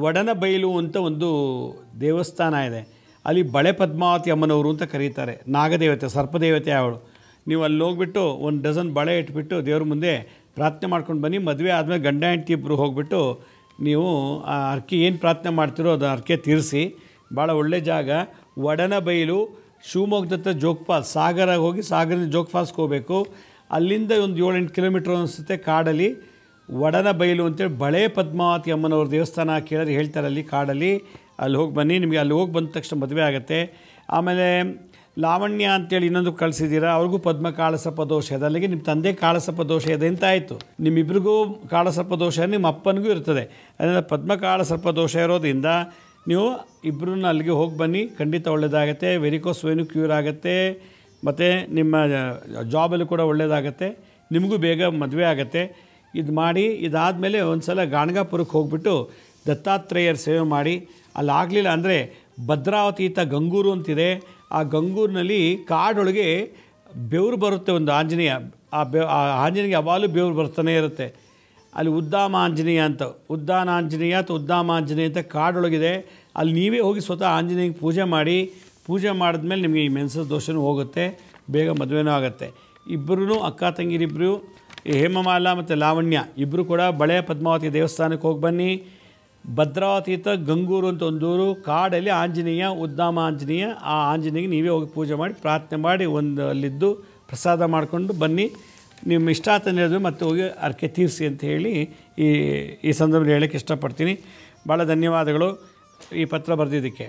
ಒಡನ ಅಂತ ಒಂದು ದೇವಸ್ಥಾನ ಇದೆ ಅಲ್ಲಿ ಬಳೆ ಪದ್ಮಾವತಿ ಅಮ್ಮನವರು ಅಂತ ಕರೀತಾರೆ ನಾಗದೇವತೆ ಸರ್ಪದೇವತೆ ಅವಳು ನೀವು ಅಲ್ಲಿ ಹೋಗ್ಬಿಟ್ಟು ಒಂದು ಡಜನ್ ಬಳೆ ಇಟ್ಬಿಟ್ಟು ದೇವ್ರ ಮುಂದೆ ಪ್ರಾರ್ಥನೆ ಮಾಡ್ಕೊಂಡು ಬನ್ನಿ ಮದುವೆ ಆದಮೇಲೆ ಗಂಡ ಹೆಂಡತಿ ಇಬ್ಬರು ಹೋಗ್ಬಿಟ್ಟು ನೀವು ಆ ಅರ್ಕೆ ಏನು ಪ್ರಾರ್ಥನೆ ಮಾಡ್ತಿರೋ ಅದು ಅರ್ಕೆ ತೀರಿಸಿ ಭಾಳ ಒಳ್ಳೆ ಜಾಗ ಒಡನ ಬೈಲು ಶಿವಮೊಗ್ಗದತ್ತ ಜೋಗ್ ಫಾಲ್ಸ್ ಸಾಗರಾಗ ಹೋಗಿ ಸಾಗರದಿಂದ ಜೋಗ್ ಫಾಲ್ಸ್ಗೆ ಹೋಗಬೇಕು ಅಲ್ಲಿಂದ ಒಂದು ಏಳೆಂಟು ಕಿಲೋಮೀಟ್ರ್ ಅನಿಸುತ್ತೆ ಕಾಡಲ್ಲಿ ಒಡನ ಬಯಲು ಅಂತೇಳಿ ಬಳೆ ಪದ್ಮಾವತಿ ಅಮ್ಮನವ್ರ ದೇವಸ್ಥಾನ ಕೇಳಿದ್ರೆ ಹೇಳ್ತಾರೆ ಅಲ್ಲಿ ಕಾಡಲ್ಲಿ ಅಲ್ಲಿ ಹೋಗಿ ಬನ್ನಿ ನಿಮಗೆ ಅಲ್ಲಿ ಹೋಗಿ ಬಂದ ತಕ್ಷಣ ಮದುವೆ ಆಗುತ್ತೆ ಆಮೇಲೆ ಲಾವಣ್ಯ ಅಂತೇಳಿ ಇನ್ನೊಂದು ಕಳಿಸಿದ್ದೀರಾ ಅವ್ರಿಗೂ ಪದ್ಮ ಕಾಳಸಪ್ಪ ದೋಷ ಇದೆ ಅಲ್ಲಿಗೆ ನಿಮ್ಮ ತಂದೆ ಕಾಳಸಪ್ಪ ದೋಷ ಇದೆ ಅಂತ ಆಯಿತು ನಿಮ್ಮಿಬ್ಬರಿಗೂ ಕಾಳಸಪ್ಪ ದೋಷ ನಿಮ್ಮ ಅಪ್ಪನಿಗೂ ಇರ್ತದೆ ಅದರಿಂದ ಪದ್ಮ ಕಾಳಸಪ್ಪ ದೋಷ ಇರೋದ್ರಿಂದ ನೀವು ಇಬ್ಬರನ್ನ ಅಲ್ಲಿಗೆ ಹೋಗಿ ಬನ್ನಿ ಖಂಡಿತ ಒಳ್ಳೆಯದಾಗುತ್ತೆ ವೆರಿಕೋಸ್ ವೇನು ಕ್ಯೂರ್ ಆಗುತ್ತೆ ಮತ್ತು ನಿಮ್ಮ ಜಾಬಲ್ಲಿ ಕೂಡ ಒಳ್ಳೆಯದಾಗತ್ತೆ ನಿಮಗೂ ಬೇಗ ಮದುವೆ ಆಗುತ್ತೆ ಇದು ಮಾಡಿ ಇದಾದ ಮೇಲೆ ಒಂದು ಸಲ ಗಾಣಗಾಪುರಕ್ಕೆ ಹೋಗ್ಬಿಟ್ಟು ದತ್ತಾತ್ರೇಯರ ಸೇವೆ ಮಾಡಿ ಆಗಲಿಲ್ಲ ಅಂದರೆ ಇತ್ತ ಗಂಗೂರು ಅಂತಿದೆ ಆ ಗಂಗೂರಿನಲ್ಲಿ ಕಾಡೊಳಗೆ ಬೆವರು ಬರುತ್ತೆ ಒಂದು ಆಂಜನೇಯ ಆ ಬೆ ಆ ಆಂಜನೇಯ ಯಾವಾಗಲೂ ಬೆವರು ಬರ್ತಾನೆ ಇರುತ್ತೆ ಅಲ್ಲಿ ಉದ್ದಾಮ ಆಂಜನೇಯ ಅಂತ ಉದ್ದಾನ ಆಂಜನೇಯ ಅಥವಾ ಉದ್ದಾಮ ಆಂಜನೇಯ ಅಂತ ಕಾಡೊಳಗಿದೆ ಅಲ್ಲಿ ನೀವೇ ಹೋಗಿ ಸ್ವತಃ ಆಂಜನೇಯ ಪೂಜೆ ಮಾಡಿ ಪೂಜೆ ಮಾಡಿದ್ಮೇಲೆ ನಿಮಗೆ ಈ ಮೆನ್ಸಸ್ ದೋಷನೂ ಹೋಗುತ್ತೆ ಬೇಗ ಮದುವೆನೂ ಆಗುತ್ತೆ ಇಬ್ಬರೂ ಅಕ್ಕ ತಂಗಿರಿಬ್ಬರು ಹೇಮಮಾಲ ಮತ್ತು ಲಾವಣ್ಯ ಇಬ್ಬರು ಕೂಡ ಬಳೆ ಪದ್ಮಾವತಿ ದೇವಸ್ಥಾನಕ್ಕೆ ಹೋಗಿ ಬನ್ನಿ ಭದ್ರಾವತೀತ ಗಂಗೂರು ಅಂತ ಒಂದೂರು ಕಾಡಲ್ಲಿ ಆಂಜನೇಯ ಉದ್ದಾಮ ಆಂಜನೇಯ ಆ ಆಂಜನೇಯಗೆ ನೀವೇ ಹೋಗಿ ಪೂಜೆ ಮಾಡಿ ಪ್ರಾರ್ಥನೆ ಮಾಡಿ ಒಂದು ಅಲ್ಲಿದ್ದು ಪ್ರಸಾದ ಮಾಡಿಕೊಂಡು ಬನ್ನಿ ನಿಮ್ಮ ಇಷ್ಟಾರ್ಥ ಹೇಳಿದ್ರು ಮತ್ತೆ ಹೋಗಿ ಅರ್ಕೆ ತೀರಿಸಿ ಅಂತ ಹೇಳಿ ಈ ಈ ಸಂದರ್ಭದಲ್ಲಿ ಹೇಳೋಕ್ಕೆ ಇಷ್ಟಪಡ್ತೀನಿ ಭಾಳ ಧನ್ಯವಾದಗಳು ಈ ಪತ್ರ ಬರೆದಿದ್ದಕ್ಕೆ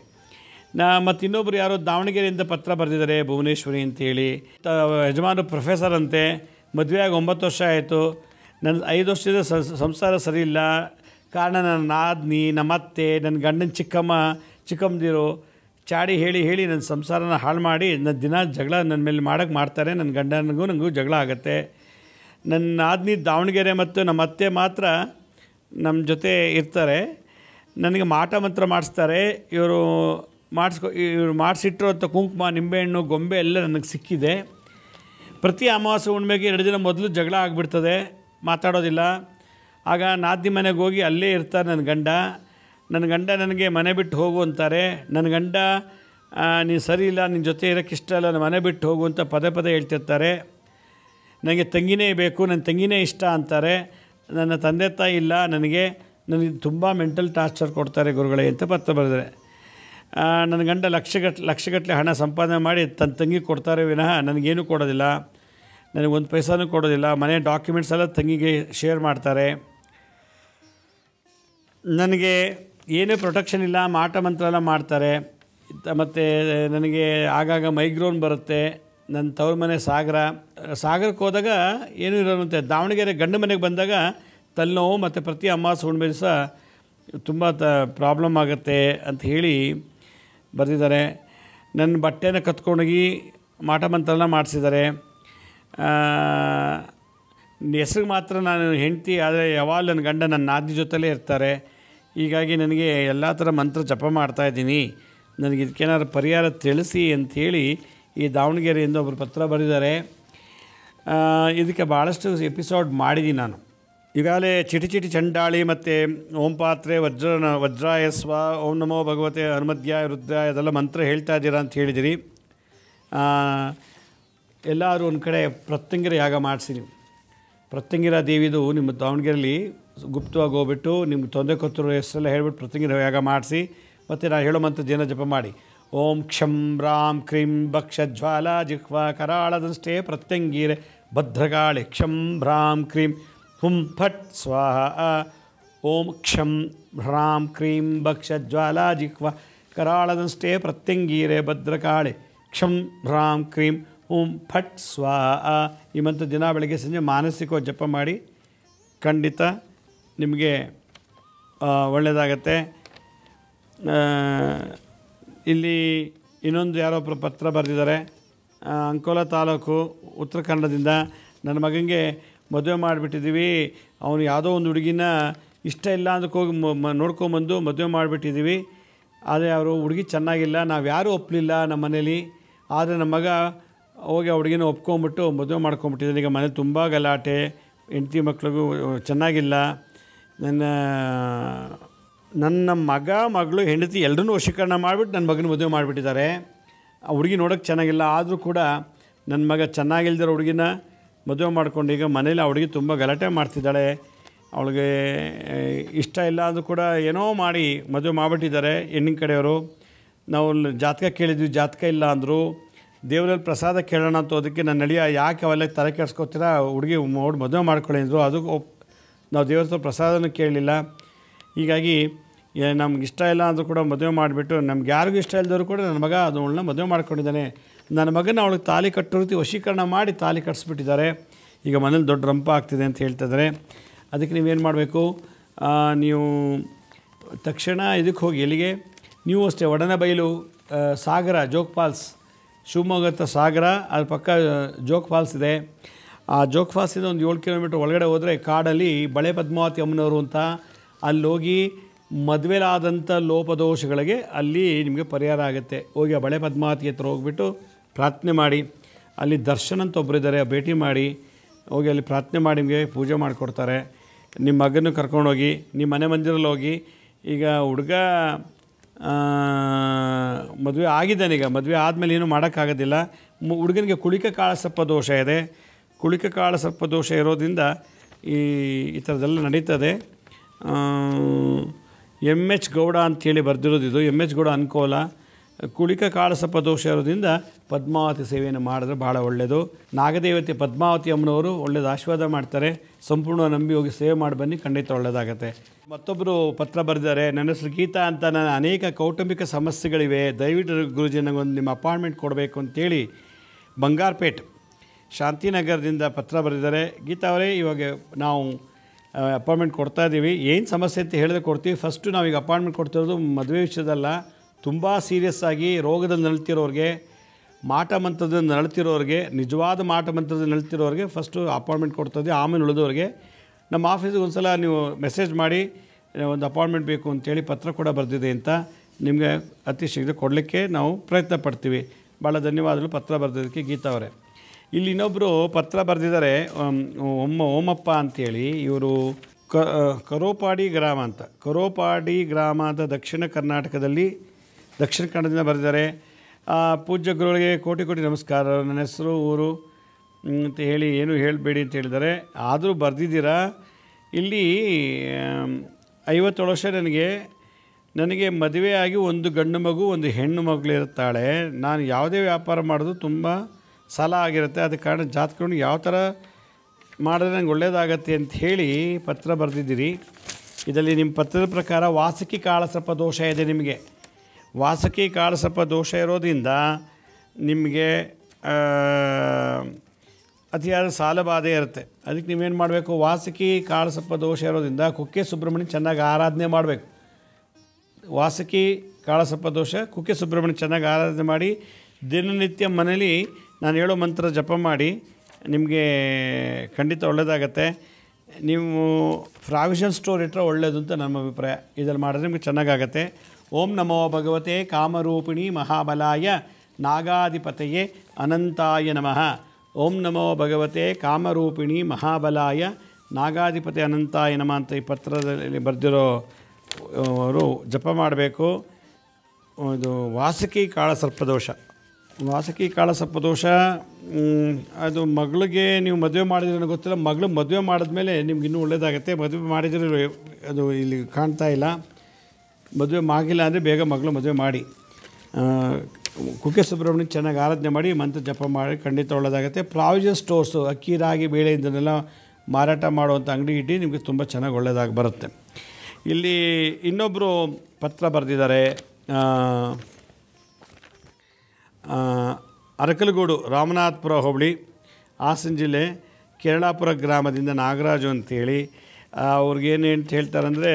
ನಾ ಮತ್ತು ಇನ್ನೊಬ್ಬರು ಯಾರೋ ದಾವಣಗೆರೆಯಿಂದ ಪತ್ರ ಬರೆದಿದ್ದಾರೆ ಭುವನೇಶ್ವರಿ ಅಂತೇಳಿ ಯಜಮಾನರು ಪ್ರೊಫೆಸರ್ ಅಂತೆ ಆಗಿ ಒಂಬತ್ತು ವರ್ಷ ಆಯಿತು ನನ್ನ ಐದು ವರ್ಷದ ಸಂಸಾರ ಸರಿ ಇಲ್ಲ ಕಾರಣ ನನ್ನ ನಾದ್ನಿ ಅತ್ತೆ ನನ್ನ ಗಂಡನ ಚಿಕ್ಕಮ್ಮ ಚಿಕ್ಕಮ್ಮದಿರು ಚಾಡಿ ಹೇಳಿ ಹೇಳಿ ನನ್ನ ಸಂಸಾರನ ಹಾಳು ಮಾಡಿ ನನ್ನ ದಿನ ಜಗಳ ನನ್ನ ಮೇಲೆ ಮಾಡೋಕೆ ಮಾಡ್ತಾರೆ ನನ್ನ ಗಂಡನಿಗೂ ನನಗೂ ಜಗಳ ಆಗುತ್ತೆ ನನ್ನ ನಾದ್ನಿ ದಾವಣಗೆರೆ ಮತ್ತು ನಮ್ಮ ಅತ್ತೆ ಮಾತ್ರ ನಮ್ಮ ಜೊತೆ ಇರ್ತಾರೆ ನನಗೆ ಮಾಟ ಮಂತ್ರ ಮಾಡಿಸ್ತಾರೆ ಇವರು ಮಾಡಿಸ್ಕೊ ಇವರು ಮಾಡಿಸಿಟ್ಟಿರೋಂಥ ಕುಂಕುಮ ನಿಂಬೆಹಣ್ಣು ಗೊಂಬೆ ಎಲ್ಲ ನನಗೆ ಸಿಕ್ಕಿದೆ ಪ್ರತಿ ಅಮಾವಾಸ್ಯ ಉಣ್ಮೆಗೆ ಎರಡು ದಿನ ಮೊದಲು ಜಗಳ ಆಗಿಬಿಡ್ತದೆ ಮಾತಾಡೋದಿಲ್ಲ ಆಗ ನಾದಿ ಮನೆಗೆ ಹೋಗಿ ಅಲ್ಲೇ ಇರ್ತಾರೆ ನನ್ನ ಗಂಡ ನನ್ನ ಗಂಡ ನನಗೆ ಮನೆ ಬಿಟ್ಟು ಹೋಗು ಅಂತಾರೆ ನನ್ನ ಗಂಡ ನೀನು ಸರಿ ಇಲ್ಲ ನಿನ್ನ ಜೊತೆ ಇರೋಕ್ಕೆ ಇಷ್ಟ ಇಲ್ಲ ನನ್ನ ಮನೆ ಬಿಟ್ಟು ಹೋಗು ಅಂತ ಪದೇ ಪದೇ ಹೇಳ್ತಿರ್ತಾರೆ ನನಗೆ ತಂಗಿನೇ ಬೇಕು ನನ್ನ ತಂಗಿನೇ ಇಷ್ಟ ಅಂತಾರೆ ನನ್ನ ತಂದೆ ತಾಯಿ ಇಲ್ಲ ನನಗೆ ನನಗೆ ತುಂಬ ಮೆಂಟಲ್ ಟಾರ್ಚರ್ ಕೊಡ್ತಾರೆ ಗುರುಗಳೇ ಅಂತ ಪತ್ರ ಬರೆದರೆ ನನ್ನ ಗಂಡ ಲಕ್ಷಗಟ್ ಲಕ್ಷಗಟ್ಟಲೆ ಹಣ ಸಂಪಾದನೆ ಮಾಡಿ ತನ್ನ ತಂಗಿ ಕೊಡ್ತಾರೆ ವಿನಃ ನನಗೇನು ಕೊಡೋದಿಲ್ಲ ನನಗೊಂದು ಪೈಸಾನು ಕೊಡೋದಿಲ್ಲ ಮನೆ ಡಾಕ್ಯುಮೆಂಟ್ಸ್ ಎಲ್ಲ ತಂಗಿಗೆ ಶೇರ್ ಮಾಡ್ತಾರೆ ನನಗೆ ಏನೂ ಪ್ರೊಟೆಕ್ಷನ್ ಇಲ್ಲ ಮಾಟ ಮಂತ್ರ ಮಾಡ್ತಾರೆ ಮತ್ತು ನನಗೆ ಆಗಾಗ ಮೈಗ್ರೋನ್ ಬರುತ್ತೆ ನನ್ನ ತವ್ರ ಮನೆ ಸಾಗರ ಸಾಗರಕ್ಕೆ ಹೋದಾಗ ಏನೂ ಇರೋಂತೆ ದಾವಣಗೆರೆ ಗಂಡ ಮನೆಗೆ ಬಂದಾಗ ತಲೆನೋವು ಮತ್ತು ಪ್ರತಿ ಅಮಾಸ ಹುಣ್ಣಿಮೆ ದಿವಸ ತುಂಬ ತ ಪ್ರಾಬ್ಲಮ್ ಆಗುತ್ತೆ ಅಂತ ಹೇಳಿ ಬರೆದಿದ್ದಾರೆ ನನ್ನ ಬಟ್ಟೆನ ಕತ್ಕೊಂಡೋಗಿ ಮಾಟ ಮಂತ್ರನ ಮಾಡಿಸಿದ್ದಾರೆ ಹೆಸ್ರಿಗೆ ಮಾತ್ರ ನಾನು ಹೆಂಡತಿ ಆದರೆ ಯಾವಾಗ ನನ್ನ ಗಂಡ ನನ್ನ ನಾದಿ ಜೊತೆಲೇ ಇರ್ತಾರೆ ಹೀಗಾಗಿ ನನಗೆ ಎಲ್ಲ ಥರ ಮಂತ್ರ ಜಪ ಮಾಡ್ತಾ ಇದ್ದೀನಿ ನನಗೆ ಇದಕ್ಕೇನಾದ್ರು ಪರಿಹಾರ ತಿಳಿಸಿ ಅಂಥೇಳಿ ಈ ದಾವಣಗೆರೆಯಿಂದ ಒಬ್ಬರು ಪತ್ರ ಬರೆದಿದ್ದಾರೆ ಇದಕ್ಕೆ ಭಾಳಷ್ಟು ಎಪಿಸೋಡ್ ಮಾಡಿದ್ದೀನಿ ನಾನು ಈಗಾಗಲೇ ಚಿಟಿ ಚಿಟಿ ಚಂಡಾಳಿ ಮತ್ತು ಓಂ ಪಾತ್ರೆ ವಜ್ರ ವಜ್ರಾಯಸ್ವ ಓಂ ನಮೋ ಭಗವತೆ ಹನುಮಧ್ಯಾಯ ರುದ್ರಾಯ ಅದೆಲ್ಲ ಮಂತ್ರ ಹೇಳ್ತಾ ಇದ್ದೀರಾ ಅಂತ ಹೇಳಿದಿರಿ ಎಲ್ಲರೂ ಒಂದು ಕಡೆ ಪ್ರತ್ಯಂಗಿರ ಯಾಗ ಮಾಡಿಸಿ ನೀವು ಪ್ರತ್ಯಂಗಿರ ದೇವಿದು ನಿಮ್ಮ ದಾವಣಗೆರೆಯಲ್ಲಿ ಗುಪ್ತವಾಗಿ ಹೋಗ್ಬಿಟ್ಟು ನಿಮ್ಗೆ ತೊಂದರೆ ಕೊತ್ತಿರೋ ಹೆಸರೆಲ್ಲ ಹೇಳ್ಬಿಟ್ಟು ಪ್ರತಿಂಗಿನ ಯಾಗ ಮಾಡಿಸಿ ಮತ್ತು ನಾನು ಹೇಳೋ ಮಂತ್ರ ಜಪ ಮಾಡಿ ಓಂ ಕ್ಷಂ ರಾಮ್ ಕ್ರೀಂ ಭಕ್ಷ ಜ್ವಾಲ ಜಿಹ್ವ ಕರಾಳದಷ್ಟೇ ಪ್ರತ್ಯಂಗೀರೆ ಭದ್ರಗಾಳಿ ಕ್ಷಂ ಭ್ರಾಂ ಕ್ರೀಂ ಹುಂ ಫಟ್ ಸ್ವಾಹ ಓಂ ಕ್ಷಂ ಭ್ರಾಂ ಕ್ರೀಂ ಭಕ್ಷ ಜ್ವಾಲ ಜಿಹ್ವ ಕರಾಳದಷ್ಟೇ ಪ್ರತ್ಯಂಗೀರೆ ಭದ್ರಕಾಳಿ ಕ್ಷಂ ಭ್ರಾಂ ಕ್ರೀಂ ಹುಂ ಫಟ್ ಸ್ವಾಹ ಈ ಮಂತ್ರ ದಿನ ಬೆಳಗ್ಗೆ ಸಂಜೆ ಮಾನಸಿಕವಾಗಿ ಜಪ ಮಾಡಿ ಖಂಡಿತ ನಿಮಗೆ ಒಳ್ಳೆಯದಾಗತ್ತೆ ಇಲ್ಲಿ ಇನ್ನೊಂದು ಯಾರೋ ಒಬ್ಬರು ಪತ್ರ ಬರೆದಿದ್ದಾರೆ ಅಂಕೋಲ ತಾಲೂಕು ಉತ್ತರ ಕನ್ನಡದಿಂದ ನನ್ನ ಮಗನಿಗೆ ಮದುವೆ ಮಾಡಿಬಿಟ್ಟಿದ್ದೀವಿ ಅವನು ಯಾವುದೋ ಒಂದು ಹುಡುಗಿನ ಇಷ್ಟ ಇಲ್ಲ ಅಂದಕ್ಕೋಗಿ ಹೋಗಿ ನೋಡ್ಕೊಂಬಂದು ಮದುವೆ ಮಾಡಿಬಿಟ್ಟಿದ್ದೀವಿ ಆದರೆ ಅವರು ಹುಡುಗಿ ಚೆನ್ನಾಗಿಲ್ಲ ನಾವು ಯಾರೂ ಒಪ್ಪಲಿಲ್ಲ ನಮ್ಮ ಮನೇಲಿ ಆದರೆ ನಮ್ಮ ಮಗ ಹೋಗಿ ಆ ಹುಡುಗಿನ ಒಪ್ಕೊಂಬಿಟ್ಟು ಮದುವೆ ಮಾಡ್ಕೊಂಬಿಟ್ಟಿದ್ದಾನೆ ಈಗ ಮನೇಲಿ ತುಂಬ ಗಲಾಟೆ ಹೆಂಡತಿ ಮಕ್ಳಿಗೂ ಚೆನ್ನಾಗಿಲ್ಲ ನನ್ನ ನನ್ನ ಮಗ ಮಗಳು ಹೆಂಡತಿ ಎಲ್ಲರೂ ವಶೀಕರಣ ಮಾಡಿಬಿಟ್ಟು ನನ್ನ ಮಗನ ಮದುವೆ ಮಾಡಿಬಿಟ್ಟಿದ್ದಾರೆ ಆ ಹುಡುಗಿ ನೋಡೋಕ್ಕೆ ಚೆನ್ನಾಗಿಲ್ಲ ಆದರೂ ಕೂಡ ನನ್ನ ಮಗ ಚೆನ್ನಾಗಿಲ್ದಿರೋ ಹುಡುಗಿನ ಮದುವೆ ಮಾಡ್ಕೊಂಡು ಈಗ ಮನೇಲಿ ಆ ಹುಡುಗಿ ತುಂಬ ಗಲಾಟೆ ಮಾಡ್ತಿದ್ದಾಳೆ ಅವಳಿಗೆ ಇಷ್ಟ ಇಲ್ಲ ಅಂದರೂ ಕೂಡ ಏನೋ ಮಾಡಿ ಮದುವೆ ಮಾಡಿಬಿಟ್ಟಿದ್ದಾರೆ ಹೆಣ್ಣಿನ ಕಡೆಯವರು ನಾವು ಜಾತಕ ಕೇಳಿದ್ವಿ ಜಾತಕ ಇಲ್ಲ ಅಂದರು ದೇವರಲ್ಲಿ ಪ್ರಸಾದ ಕೇಳೋಣ ಅಂತ ಅದಕ್ಕೆ ನನ್ನ ನಡಿಯ ಯಾಕೆ ಅವೆಲ್ಲ ತಲೆ ಕೆಡ್ಸ್ಕೊತೀರಾ ಹುಡುಗಿ ನೋಡಿ ಮದುವೆ ಮಾಡ್ಕೊಳ್ಳಿ ಅಂದರು ಅದು ನಾವು ದೇವ್ರ ಹತ್ರ ಪ್ರಸಾದನೂ ಕೇಳಲಿಲ್ಲ ಹೀಗಾಗಿ ನಮ್ಗೆ ಇಷ್ಟ ಇಲ್ಲ ಅಂದರೂ ಕೂಡ ಮದುವೆ ಮಾಡಿಬಿಟ್ಟು ನಮ್ಗೆ ಯಾರಿಗೂ ಇಷ್ಟ ಇಲ್ಲದವರು ಕೂಡ ನನ್ನ ಮಗ ಅದನ್ನ ಮದುವೆ ಮಾಡ್ಕೊಂಡಿದ್ದಾನೆ ನನ್ನ ಮಗನ ಅವಳಿಗೆ ತಾಲಿ ಕಟ್ಟೋ ರೀತಿ ವಶೀಕರಣ ಮಾಡಿ ತಾಲಿ ಕಟ್ಸ್ಬಿಟ್ಟಿದ್ದಾರೆ ಈಗ ಮನೇಲಿ ದೊಡ್ಡ ರಂಪ ಆಗ್ತಿದೆ ಅಂತ ಹೇಳ್ತಿದ್ದಾರೆ ಅದಕ್ಕೆ ನೀವೇನು ಮಾಡಬೇಕು ನೀವು ತಕ್ಷಣ ಇದಕ್ಕೆ ಹೋಗಿ ಎಲ್ಲಿಗೆ ನೀವು ಅಷ್ಟೇ ಒಡನಬೈಲು ಸಾಗರ ಜೋಗ್ ಫಾಲ್ಸ್ ಶಿವಮೊಗ್ಗದ ಸಾಗರ ಅದ್ರ ಪಕ್ಕ ಜೋಗ್ ಫಾಲ್ಸ್ ಇದೆ ಆ ಜೋಗ್ ಫಾಲ್ಸಿಂದ ಒಂದು ಏಳು ಕಿಲೋಮೀಟ್ರ್ ಒಳಗಡೆ ಹೋದರೆ ಕಾಡಲ್ಲಿ ಬಳೆ ಪದ್ಮಾವತಿ ಅಮ್ಮನವರು ಅಂತ ಅಲ್ಲಿ ಹೋಗಿ ಮದುವೆಲಾದಂಥ ಲೋಪದೋಷಗಳಿಗೆ ಅಲ್ಲಿ ನಿಮಗೆ ಪರಿಹಾರ ಆಗುತ್ತೆ ಹೋಗಿ ಆ ಬಳೆ ಪದ್ಮಾವತಿ ಹತ್ರ ಹೋಗಿಬಿಟ್ಟು ಪ್ರಾರ್ಥನೆ ಮಾಡಿ ಅಲ್ಲಿ ದರ್ಶನ್ ಅಂತ ಒಬ್ಬರಿದ್ದಾರೆ ಭೇಟಿ ಮಾಡಿ ಹೋಗಿ ಅಲ್ಲಿ ಪ್ರಾರ್ಥನೆ ಮಾಡಿ ನಿಮಗೆ ಪೂಜೆ ಮಾಡಿಕೊಡ್ತಾರೆ ನಿಮ್ಮ ಮಗನ ಕರ್ಕೊಂಡೋಗಿ ನಿಮ್ಮ ಮನೆ ಮಂದಿರಲ್ಲಿ ಹೋಗಿ ಈಗ ಹುಡುಗ ಮದುವೆ ಆಗಿದ್ದಾನೀಗ ಮದುವೆ ಆದಮೇಲೆ ಏನೂ ಮಾಡೋಕ್ಕಾಗೋದಿಲ್ಲ ಹುಡುಗನಿಗೆ ಕುಳಿಕ ಕಾಳಸಪ್ಪ ದೋಷ ಇದೆ ಕುಳಿಕ ಕಾಳ ಸರ್ಪ ದೋಷ ಇರೋದ್ರಿಂದ ಈ ಈ ಥರದ್ದೆಲ್ಲ ನಡೀತದೆ ಎಮ್ ಎಚ್ ಗೌಡ ಅಂಥೇಳಿ ಬರೆದಿರೋದು ಇದು ಎಮ್ ಎಚ್ ಗೌಡ ಅನುಕೂಲ ಕುಳಿಕ ಕಾಳ ಸರ್ಪ ದೋಷ ಇರೋದ್ರಿಂದ ಪದ್ಮಾವತಿ ಸೇವೆಯನ್ನು ಮಾಡಿದ್ರೆ ಭಾಳ ಒಳ್ಳೆಯದು ನಾಗದೇವತೆ ಪದ್ಮಾವತಿ ಅಮ್ಮನವರು ಒಳ್ಳೇದು ಆಶೀರ್ವಾದ ಮಾಡ್ತಾರೆ ಸಂಪೂರ್ಣ ನಂಬಿ ಹೋಗಿ ಸೇವೆ ಮಾಡಿ ಬನ್ನಿ ಖಂಡಿತ ಒಳ್ಳೆಯದಾಗತ್ತೆ ಮತ್ತೊಬ್ಬರು ಪತ್ರ ಬರೆದಿದ್ದಾರೆ ನನ್ನ ಹೆಸರು ಗೀತಾ ಅಂತ ನನ್ನ ಅನೇಕ ಕೌಟುಂಬಿಕ ಸಮಸ್ಯೆಗಳಿವೆ ದಯವಿಟ್ಟು ಗುರುಜಿ ನನಗೊಂದು ನಿಮ್ಮ ಅಪಾಯಿಂಟ್ಮೆಂಟ್ ಕೊಡಬೇಕು ಅಂತೇಳಿ ಬಂಗಾರಪೇಟ್ ಶಾಂತಿನಗರದಿಂದ ಪತ್ರ ಬರೆದಿದ್ದಾರೆ ಗೀತಾ ಅವರೇ ಇವಾಗ ನಾವು ಅಪಾಯಿಂಟ್ಮೆಂಟ್ ಕೊಡ್ತಾ ಇದ್ದೀವಿ ಏನು ಸಮಸ್ಯೆ ಅಂತ ಹೇಳಿದ್ರೆ ಕೊಡ್ತೀವಿ ಫಸ್ಟು ನಾವೀಗ ಅಪಾಯಿಂಟ್ಮೆಂಟ್ ಕೊಡ್ತಿರೋದು ಮದುವೆ ವಿಷಯದಲ್ಲ ತುಂಬ ಸೀರಿಯಸ್ ಆಗಿ ರೋಗದಲ್ಲಿ ನಲ್ತಿರೋರಿಗೆ ಮಾಟ ಮಂತ್ರದಿಂದ ನರಳ್ತಿರೋರಿಗೆ ನಿಜವಾದ ಮಾಟ ಮಂತ್ರದಲ್ಲಿ ನಳ್ತಿರೋರಿಗೆ ಫಸ್ಟು ಅಪಾಯಿಂಟ್ಮೆಂಟ್ ಕೊಡ್ತದೆ ಆಮೇಲೆ ಉಳಿದವ್ರಿಗೆ ನಮ್ಮ ಆಫೀಸಿಗೆ ಒಂದು ಸಲ ನೀವು ಮೆಸೇಜ್ ಮಾಡಿ ಒಂದು ಅಪಾಯಿಂಟ್ಮೆಂಟ್ ಬೇಕು ಅಂತೇಳಿ ಪತ್ರ ಕೂಡ ಬರೆದಿದೆ ಅಂತ ನಿಮಗೆ ಅತಿ ಶೀಘ್ರ ಕೊಡಲಿಕ್ಕೆ ನಾವು ಪ್ರಯತ್ನ ಪಡ್ತೀವಿ ಭಾಳ ಧನ್ಯವಾದಗಳು ಪತ್ರ ಬರೆದಿದ್ದಕ್ಕೆ ಗೀತಾ ಅವರೇ ಇಲ್ಲಿ ಇನ್ನೊಬ್ಬರು ಪತ್ರ ಬರೆದಿದ್ದಾರೆ ಒಮ್ಮ ಓಮಪ್ಪ ಅಂತೇಳಿ ಇವರು ಕ ಕರೋಪಾಡಿ ಗ್ರಾಮ ಅಂತ ಕರೋಪಾಡಿ ಗ್ರಾಮದ ದಕ್ಷಿಣ ಕರ್ನಾಟಕದಲ್ಲಿ ದಕ್ಷಿಣ ಕನ್ನಡದಿಂದ ಬರೆದಿದ್ದಾರೆ ಪೂಜ್ಯ ಗುರುಗಳಿಗೆ ಕೋಟಿ ಕೋಟಿ ನಮಸ್ಕಾರ ನನ್ನ ಹೆಸರು ಊರು ಅಂತ ಹೇಳಿ ಏನು ಹೇಳಬೇಡಿ ಅಂತ ಹೇಳಿದ್ದಾರೆ ಆದರೂ ಬರೆದಿದ್ದೀರಾ ಇಲ್ಲಿ ಐವತ್ತೇಳು ವರ್ಷ ನನಗೆ ನನಗೆ ಮದುವೆಯಾಗಿ ಒಂದು ಗಂಡು ಮಗು ಒಂದು ಹೆಣ್ಣು ಮಗಳಿರುತ್ತಾಳೆ ನಾನು ಯಾವುದೇ ವ್ಯಾಪಾರ ಮಾಡೋದು ತುಂಬ ಸಾಲ ಆಗಿರುತ್ತೆ ಅದಕ್ಕೆ ಕಾರಣ ಜಾತ್ಕೊಂಡು ಯಾವ ಥರ ಮಾಡಿದ್ರೆ ನಂಗೆ ಒಳ್ಳೇದಾಗತ್ತೆ ಅಂತ ಹೇಳಿ ಪತ್ರ ಬರೆದಿದ್ದೀರಿ ಇದರಲ್ಲಿ ನಿಮ್ಮ ಪತ್ರದ ಪ್ರಕಾರ ವಾಸಕಿ ಕಾಳಸಪ್ಪ ದೋಷ ಇದೆ ನಿಮಗೆ ವಾಸಕಿ ಕಾಳಸಪ್ಪ ದೋಷ ಇರೋದ್ರಿಂದ ನಿಮಗೆ ಅತಿಯಾದ ಸಾಲ ಬಾಧೆ ಇರುತ್ತೆ ಅದಕ್ಕೆ ನೀವೇನು ಮಾಡಬೇಕು ವಾಸಕಿ ಕಾಳಸಪ್ಪ ದೋಷ ಇರೋದ್ರಿಂದ ಕುಕ್ಕೆ ಸುಬ್ರಹ್ಮಣ್ಯ ಚೆನ್ನಾಗಿ ಆರಾಧನೆ ಮಾಡಬೇಕು ವಾಸಕಿ ಕಾಳಸಪ್ಪ ದೋಷ ಕುಕ್ಕೆ ಸುಬ್ರಹ್ಮಣ್ಯ ಚೆನ್ನಾಗಿ ಆರಾಧನೆ ಮಾಡಿ ದಿನನಿತ್ಯ ಮನೇಲಿ ನಾನು ಹೇಳೋ ಮಂತ್ರ ಜಪ ಮಾಡಿ ನಿಮಗೆ ಖಂಡಿತ ಒಳ್ಳೆಯದಾಗತ್ತೆ ನೀವು ಪ್ರಾವಿಷನ್ ಸ್ಟೋರ್ ಇಟ್ಟರೆ ಒಳ್ಳೆಯದು ಅಂತ ನಮ್ಮ ಅಭಿಪ್ರಾಯ ಇದರಲ್ಲಿ ಮಾಡಿದ್ರೆ ನಿಮಗೆ ಚೆನ್ನಾಗಾಗತ್ತೆ ಓಂ ನಮೋ ಭಗವತೆ ಕಾಮರೂಪಿಣಿ ಮಹಾಬಲಾಯ ನಾಗಾಧಿಪತೆಯೇ ಅನಂತಾಯ ನಮಃ ಓಂ ನಮೋ ಭಗವತೆ ಕಾಮರೂಪಿಣಿ ಮಹಾಬಲಾಯ ನಾಗಾಧಿಪತಿ ಅನಂತಾಯ ನಮಃ ಅಂತ ಈ ಪತ್ರದಲ್ಲಿ ಬರೆದಿರೋ ಅವರು ಜಪ ಮಾಡಬೇಕು ಇದು ವಾಸುಕಿ ಕಾಳಸರ್ಪದೋಷ ವಾಸಕಿ ಕಾಳಸಪ್ಪ ದೋಷ ಅದು ಮಗಳಿಗೆ ನೀವು ಮದುವೆ ಮಾಡಿದ್ರೆ ನನಗೆ ಗೊತ್ತಿಲ್ಲ ಮಗಳು ಮದುವೆ ಮಾಡಿದ್ಮೇಲೆ ನಿಮ್ಗೆ ಇನ್ನೂ ಒಳ್ಳೇದಾಗುತ್ತೆ ಮದುವೆ ಮಾಡಿದರೆ ಅದು ಇಲ್ಲಿ ಕಾಣ್ತಾ ಇಲ್ಲ ಮದುವೆ ಆಗಿಲ್ಲ ಅಂದರೆ ಬೇಗ ಮಗಳು ಮದುವೆ ಮಾಡಿ ಕುಕ್ಕೆ ಸುಬ್ರಹ್ಮಣ್ಯ ಚೆನ್ನಾಗಿ ಆರಾಧನೆ ಮಾಡಿ ಮಂತ್ರ ಜಪ ಮಾಡಿ ಖಂಡಿತ ಒಳ್ಳೆಯದಾಗುತ್ತೆ ಪ್ರಾವಿಜನ್ ಸ್ಟೋರ್ಸು ಅಕ್ಕಿ ರಾಗಿ ಬೇಳೆ ಇದನ್ನೆಲ್ಲ ಮಾರಾಟ ಮಾಡುವಂಥ ಅಂಗಡಿ ಇಟ್ಟು ನಿಮಗೆ ತುಂಬ ಚೆನ್ನಾಗಿ ಒಳ್ಳೆಯದಾಗಿ ಬರುತ್ತೆ ಇಲ್ಲಿ ಇನ್ನೊಬ್ಬರು ಪತ್ರ ಬರೆದಿದ್ದಾರೆ ಅರಕಲಗೋಡು ರಾಮನಾಥಪುರ ಹೋಬಳಿ ಹಾಸನ ಜಿಲ್ಲೆ ಕೇರಳಾಪುರ ಗ್ರಾಮದಿಂದ ನಾಗರಾಜು ಅಂತೇಳಿ ಅವ್ರಿಗೇನು ಅಂತ ಹೇಳ್ತಾರಂದರೆ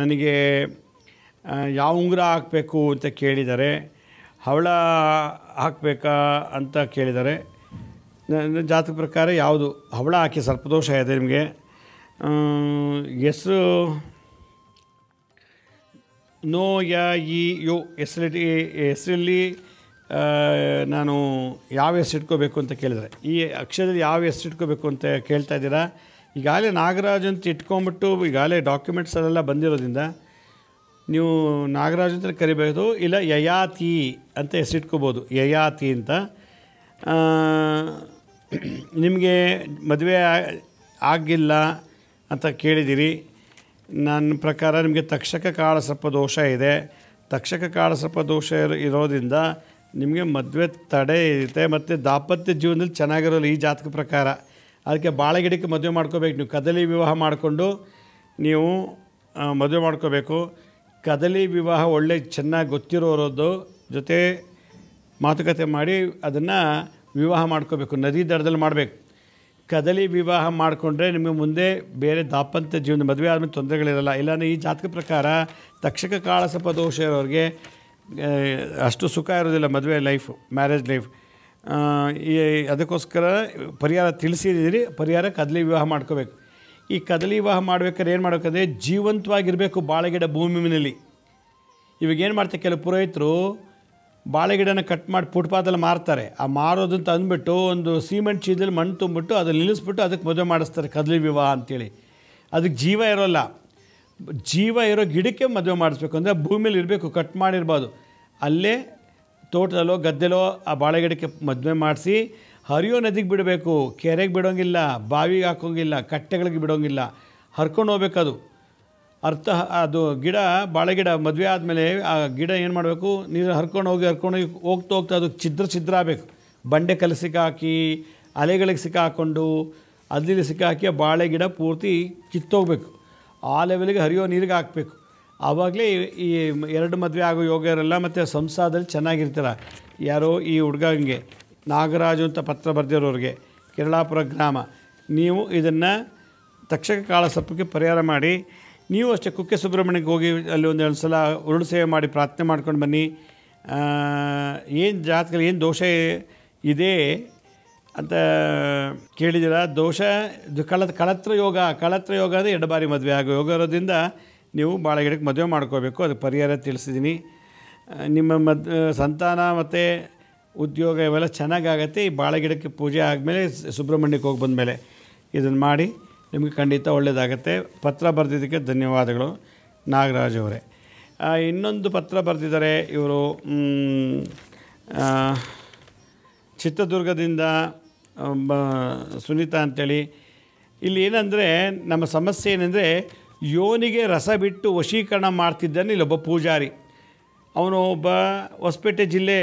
ನನಗೆ ಯಾವ ಉಂಗುರ ಹಾಕಬೇಕು ಅಂತ ಕೇಳಿದ್ದಾರೆ ಹವಳ ಹಾಕಬೇಕಾ ಅಂತ ಕೇಳಿದ್ದಾರೆ ನನ್ನ ಜಾತಕ ಪ್ರಕಾರ ಯಾವುದು ಹವಳ ಹಾಕಿ ಸರ್ಪದೋಷ ಇದೆ ನಿಮಗೆ ಹೆಸರು ನೋ ಯ ಇ ಯು ಟಿ ಹೆಸರಲ್ಲಿ ನಾನು ಯಾವ ಹೆಸರು ಇಟ್ಕೋಬೇಕು ಅಂತ ಕೇಳಿದರೆ ಈ ಅಕ್ಷರದಲ್ಲಿ ಯಾವ ಹೆಸರು ಇಟ್ಕೋಬೇಕು ಅಂತ ಕೇಳ್ತಾ ಇದ್ದೀರಾ ಈಗಾಗಲೇ ನಾಗರಾಜ್ ಅಂತ ಇಟ್ಕೊಂಬಿಟ್ಟು ಈಗಾಗಲೇ ಅಲ್ಲೆಲ್ಲ ಬಂದಿರೋದ್ರಿಂದ ನೀವು ನಾಗರಾಜ್ ಅಂತ ಕರಿಬಹುದು ಇಲ್ಲ ಯಯಾತಿ ಅಂತ ಹೆಸರು ಇಟ್ಕೋಬೋದು ಯಯಾತಿ ಅಂತ ನಿಮಗೆ ಮದುವೆ ಆಗಿಲ್ಲ ಅಂತ ಕೇಳಿದ್ದೀರಿ ನನ್ನ ಪ್ರಕಾರ ನಿಮಗೆ ತಕ್ಷಕ ಕಾಳಸರ್ಪ ದೋಷ ಇದೆ ತಕ್ಷಕ ಕಾಳಸರ್ಪ ದೋಷ ಇರೋದ್ರಿಂದ ನಿಮಗೆ ಮದುವೆ ತಡೆ ಇರುತ್ತೆ ಮತ್ತು ದಾಂಪತ್ಯ ಜೀವನದಲ್ಲಿ ಚೆನ್ನಾಗಿರೋಲ್ಲ ಈ ಜಾತಕ ಪ್ರಕಾರ ಅದಕ್ಕೆ ಬಾಳೆಗಿಡಕ್ಕೆ ಮದುವೆ ಮಾಡ್ಕೋಬೇಕು ನೀವು ಕದಲಿ ವಿವಾಹ ಮಾಡಿಕೊಂಡು ನೀವು ಮದುವೆ ಮಾಡ್ಕೋಬೇಕು ಕದಲಿ ವಿವಾಹ ಒಳ್ಳೆ ಚೆನ್ನಾಗಿ ಗೊತ್ತಿರೋರದ್ದು ಜೊತೆ ಮಾತುಕತೆ ಮಾಡಿ ಅದನ್ನು ವಿವಾಹ ಮಾಡ್ಕೋಬೇಕು ನದಿ ದಡದಲ್ಲಿ ಮಾಡಬೇಕು ಕದಲಿ ವಿವಾಹ ಮಾಡಿಕೊಂಡ್ರೆ ನಿಮಗೆ ಮುಂದೆ ಬೇರೆ ದಾಂಪತ್ಯ ಜೀವನ ಮದುವೆ ಆದಮೇಲೆ ತೊಂದರೆಗಳಿರಲ್ಲ ಇಲ್ಲಾಂದರೆ ಈ ಜಾತಕ ಪ್ರಕಾರ ತಕ್ಷಕ ಕಾಳಸಪ ದೋಷ ಇರೋರಿಗೆ ಅಷ್ಟು ಸುಖ ಇರೋದಿಲ್ಲ ಮದುವೆ ಲೈಫ್ ಮ್ಯಾರೇಜ್ ಲೈಫ್ ಈ ಅದಕ್ಕೋಸ್ಕರ ಪರಿಹಾರ ತಿಳಿಸಿದ್ದೀರಿ ಪರಿಹಾರ ಕದಲಿ ವಿವಾಹ ಮಾಡ್ಕೋಬೇಕು ಈ ಕದಲಿ ವಿವಾಹ ಮಾಡ್ಬೇಕಾದ್ರೆ ಏನು ಮಾಡ್ಬೇಕಂದ್ರೆ ಜೀವಂತವಾಗಿರಬೇಕು ಬಾಳೆಗಿಡ ಭೂಮಿನಲ್ಲಿ ಇವಾಗ ಏನು ಮಾಡ್ತಾರೆ ಕೆಲವು ಪುರೋಹಿತರು ಬಾಳೆಗಿಡನ ಕಟ್ ಮಾಡಿ ಫುಟ್ಪಾತಲ್ಲಿ ಮಾರ್ತಾರೆ ಆ ಮಾರೋದಂತ ಅಂದ್ಬಿಟ್ಟು ಒಂದು ಸಿಮೆಂಟ್ ಚೀದಲ್ಲಿ ಮಣ್ಣು ತುಂಬಿಟ್ಟು ಅದನ್ನು ನಿಲ್ಲಿಸ್ಬಿಟ್ಟು ಅದಕ್ಕೆ ಮದುವೆ ಮಾಡಿಸ್ತಾರೆ ಕದಲಿ ವಿವಾಹ ಅಂಥೇಳಿ ಅದಕ್ಕೆ ಜೀವ ಇರೋಲ್ಲ ಜೀವ ಇರೋ ಗಿಡಕ್ಕೆ ಮದುವೆ ಮಾಡಿಸ್ಬೇಕು ಅಂದರೆ ಭೂಮಿಲಿ ಇರಬೇಕು ಕಟ್ ಮಾಡಿರ್ಬೋದು ಅಲ್ಲೇ ತೋಟದಲ್ಲೋ ಗದ್ದೆಲೋ ಆ ಬಾಳೆಗಿಡಕ್ಕೆ ಮದುವೆ ಮಾಡಿಸಿ ಹರಿಯೋ ನದಿಗೆ ಬಿಡಬೇಕು ಕೆರೆಗೆ ಬಿಡೋಂಗಿಲ್ಲ ಬಾವಿಗೆ ಹಾಕೋಂಗಿಲ್ಲ ಕಟ್ಟೆಗಳಿಗೆ ಬಿಡೋಂಗಿಲ್ಲ ಹರ್ಕೊಂಡು ಹೋಗ್ಬೇಕದು ಅರ್ಥ ಅದು ಗಿಡ ಬಾಳೆ ಗಿಡ ಮದುವೆ ಆದಮೇಲೆ ಆ ಗಿಡ ಏನು ಮಾಡಬೇಕು ನೀರು ಹರ್ಕೊಂಡು ಹೋಗಿ ಹರ್ಕೊಂಡು ಹೋಗ್ತಾ ಹೋಗ್ತಾ ಅದು ಛಿದ್ರ ಛಿದ್ರ ಆಗಬೇಕು ಬಂಡೆ ಕಲ್ಲು ಸಿಕ್ಕಾಕಿ ಅಲೆಗಳಿಗೆ ಸಿಕ್ಕಾಕೊಂಡು ಅಲ್ಲಿ ಸಿಕ್ಕಾಕಿ ಆ ಬಾಳೆ ಗಿಡ ಪೂರ್ತಿ ಕಿತ್ತೋಗ್ಬೇಕು ಆ ಲೆವೆಲ್ಗೆ ಹರಿಯೋ ನೀರಿಗೆ ಹಾಕಬೇಕು ಆವಾಗಲೇ ಈ ಎರಡು ಮದುವೆ ಆಗೋ ಯೋಗ್ಯರೆಲ್ಲ ಮತ್ತು ಸಂಸಾರದಲ್ಲಿ ಚೆನ್ನಾಗಿರ್ತೀರ ಯಾರೋ ಈ ಹುಡುಗಂಗೆ ನಾಗರಾಜು ಅಂತ ಪತ್ರ ಬರೆದಿರೋರಿಗೆ ಕೇರಳಾಪುರ ಗ್ರಾಮ ನೀವು ಇದನ್ನು ತಕ್ಷಕ ಕಾಳ ಸಪ್ಪಕ್ಕೆ ಪರಿಹಾರ ಮಾಡಿ ನೀವು ಅಷ್ಟೇ ಕುಕ್ಕೆ ಸುಬ್ರಹ್ಮಣ್ಯಕ್ಕೆ ಹೋಗಿ ಅಲ್ಲಿ ಒಂದೆರಡು ಸಲ ಉರುಳು ಸೇವೆ ಮಾಡಿ ಪ್ರಾರ್ಥನೆ ಮಾಡ್ಕೊಂಡು ಬನ್ನಿ ಏನು ಜಾತಕಲ್ಲಿ ಏನು ದೋಷ ಇದೆ ಅಂತ ಕೇಳಿದಿರ ದೋಷ ಕಳ ಕಳತ್ರ ಯೋಗ ಕಳತ್ರ ಯೋಗ ಅಂದರೆ ಎರಡು ಬಾರಿ ಮದುವೆ ಆಗೋ ಯೋಗ ಇರೋದ್ರಿಂದ ನೀವು ಬಾಳೆಗಿಡಕ್ಕೆ ಗಿಡಕ್ಕೆ ಮದುವೆ ಮಾಡ್ಕೋಬೇಕು ಅದಕ್ಕೆ ಪರಿಹಾರ ತಿಳಿಸಿದ್ದೀನಿ ನಿಮ್ಮ ಮದ್ ಸಂತಾನ ಮತ್ತು ಉದ್ಯೋಗ ಇವೆಲ್ಲ ಚೆನ್ನಾಗಾಗತ್ತೆ ಈ ಬಾಳೆ ಗಿಡಕ್ಕೆ ಪೂಜೆ ಆದಮೇಲೆ ಸುಬ್ರಹ್ಮಣ್ಯಕ್ಕೆ ಹೋಗಿ ಬಂದಮೇಲೆ ಇದನ್ನು ಮಾಡಿ ನಿಮಗೆ ಖಂಡಿತ ಒಳ್ಳೆಯದಾಗತ್ತೆ ಪತ್ರ ಬರೆದಿದ್ದಕ್ಕೆ ಧನ್ಯವಾದಗಳು ನಾಗರಾಜ್ ಅವರೇ ಇನ್ನೊಂದು ಪತ್ರ ಬರೆದಿದ್ದಾರೆ ಇವರು ಚಿತ್ರದುರ್ಗದಿಂದ ಸುನೀತಾ ಅಂಥೇಳಿ ಇಲ್ಲಿ ಏನಂದರೆ ನಮ್ಮ ಸಮಸ್ಯೆ ಏನಂದರೆ ಯೋನಿಗೆ ರಸ ಬಿಟ್ಟು ವಶೀಕರಣ ಮಾಡ್ತಿದ್ದಾನೆ ಇಲ್ಲೊಬ್ಬ ಪೂಜಾರಿ ಅವನು ಒಬ್ಬ ಹೊಸಪೇಟೆ ಜಿಲ್ಲೆ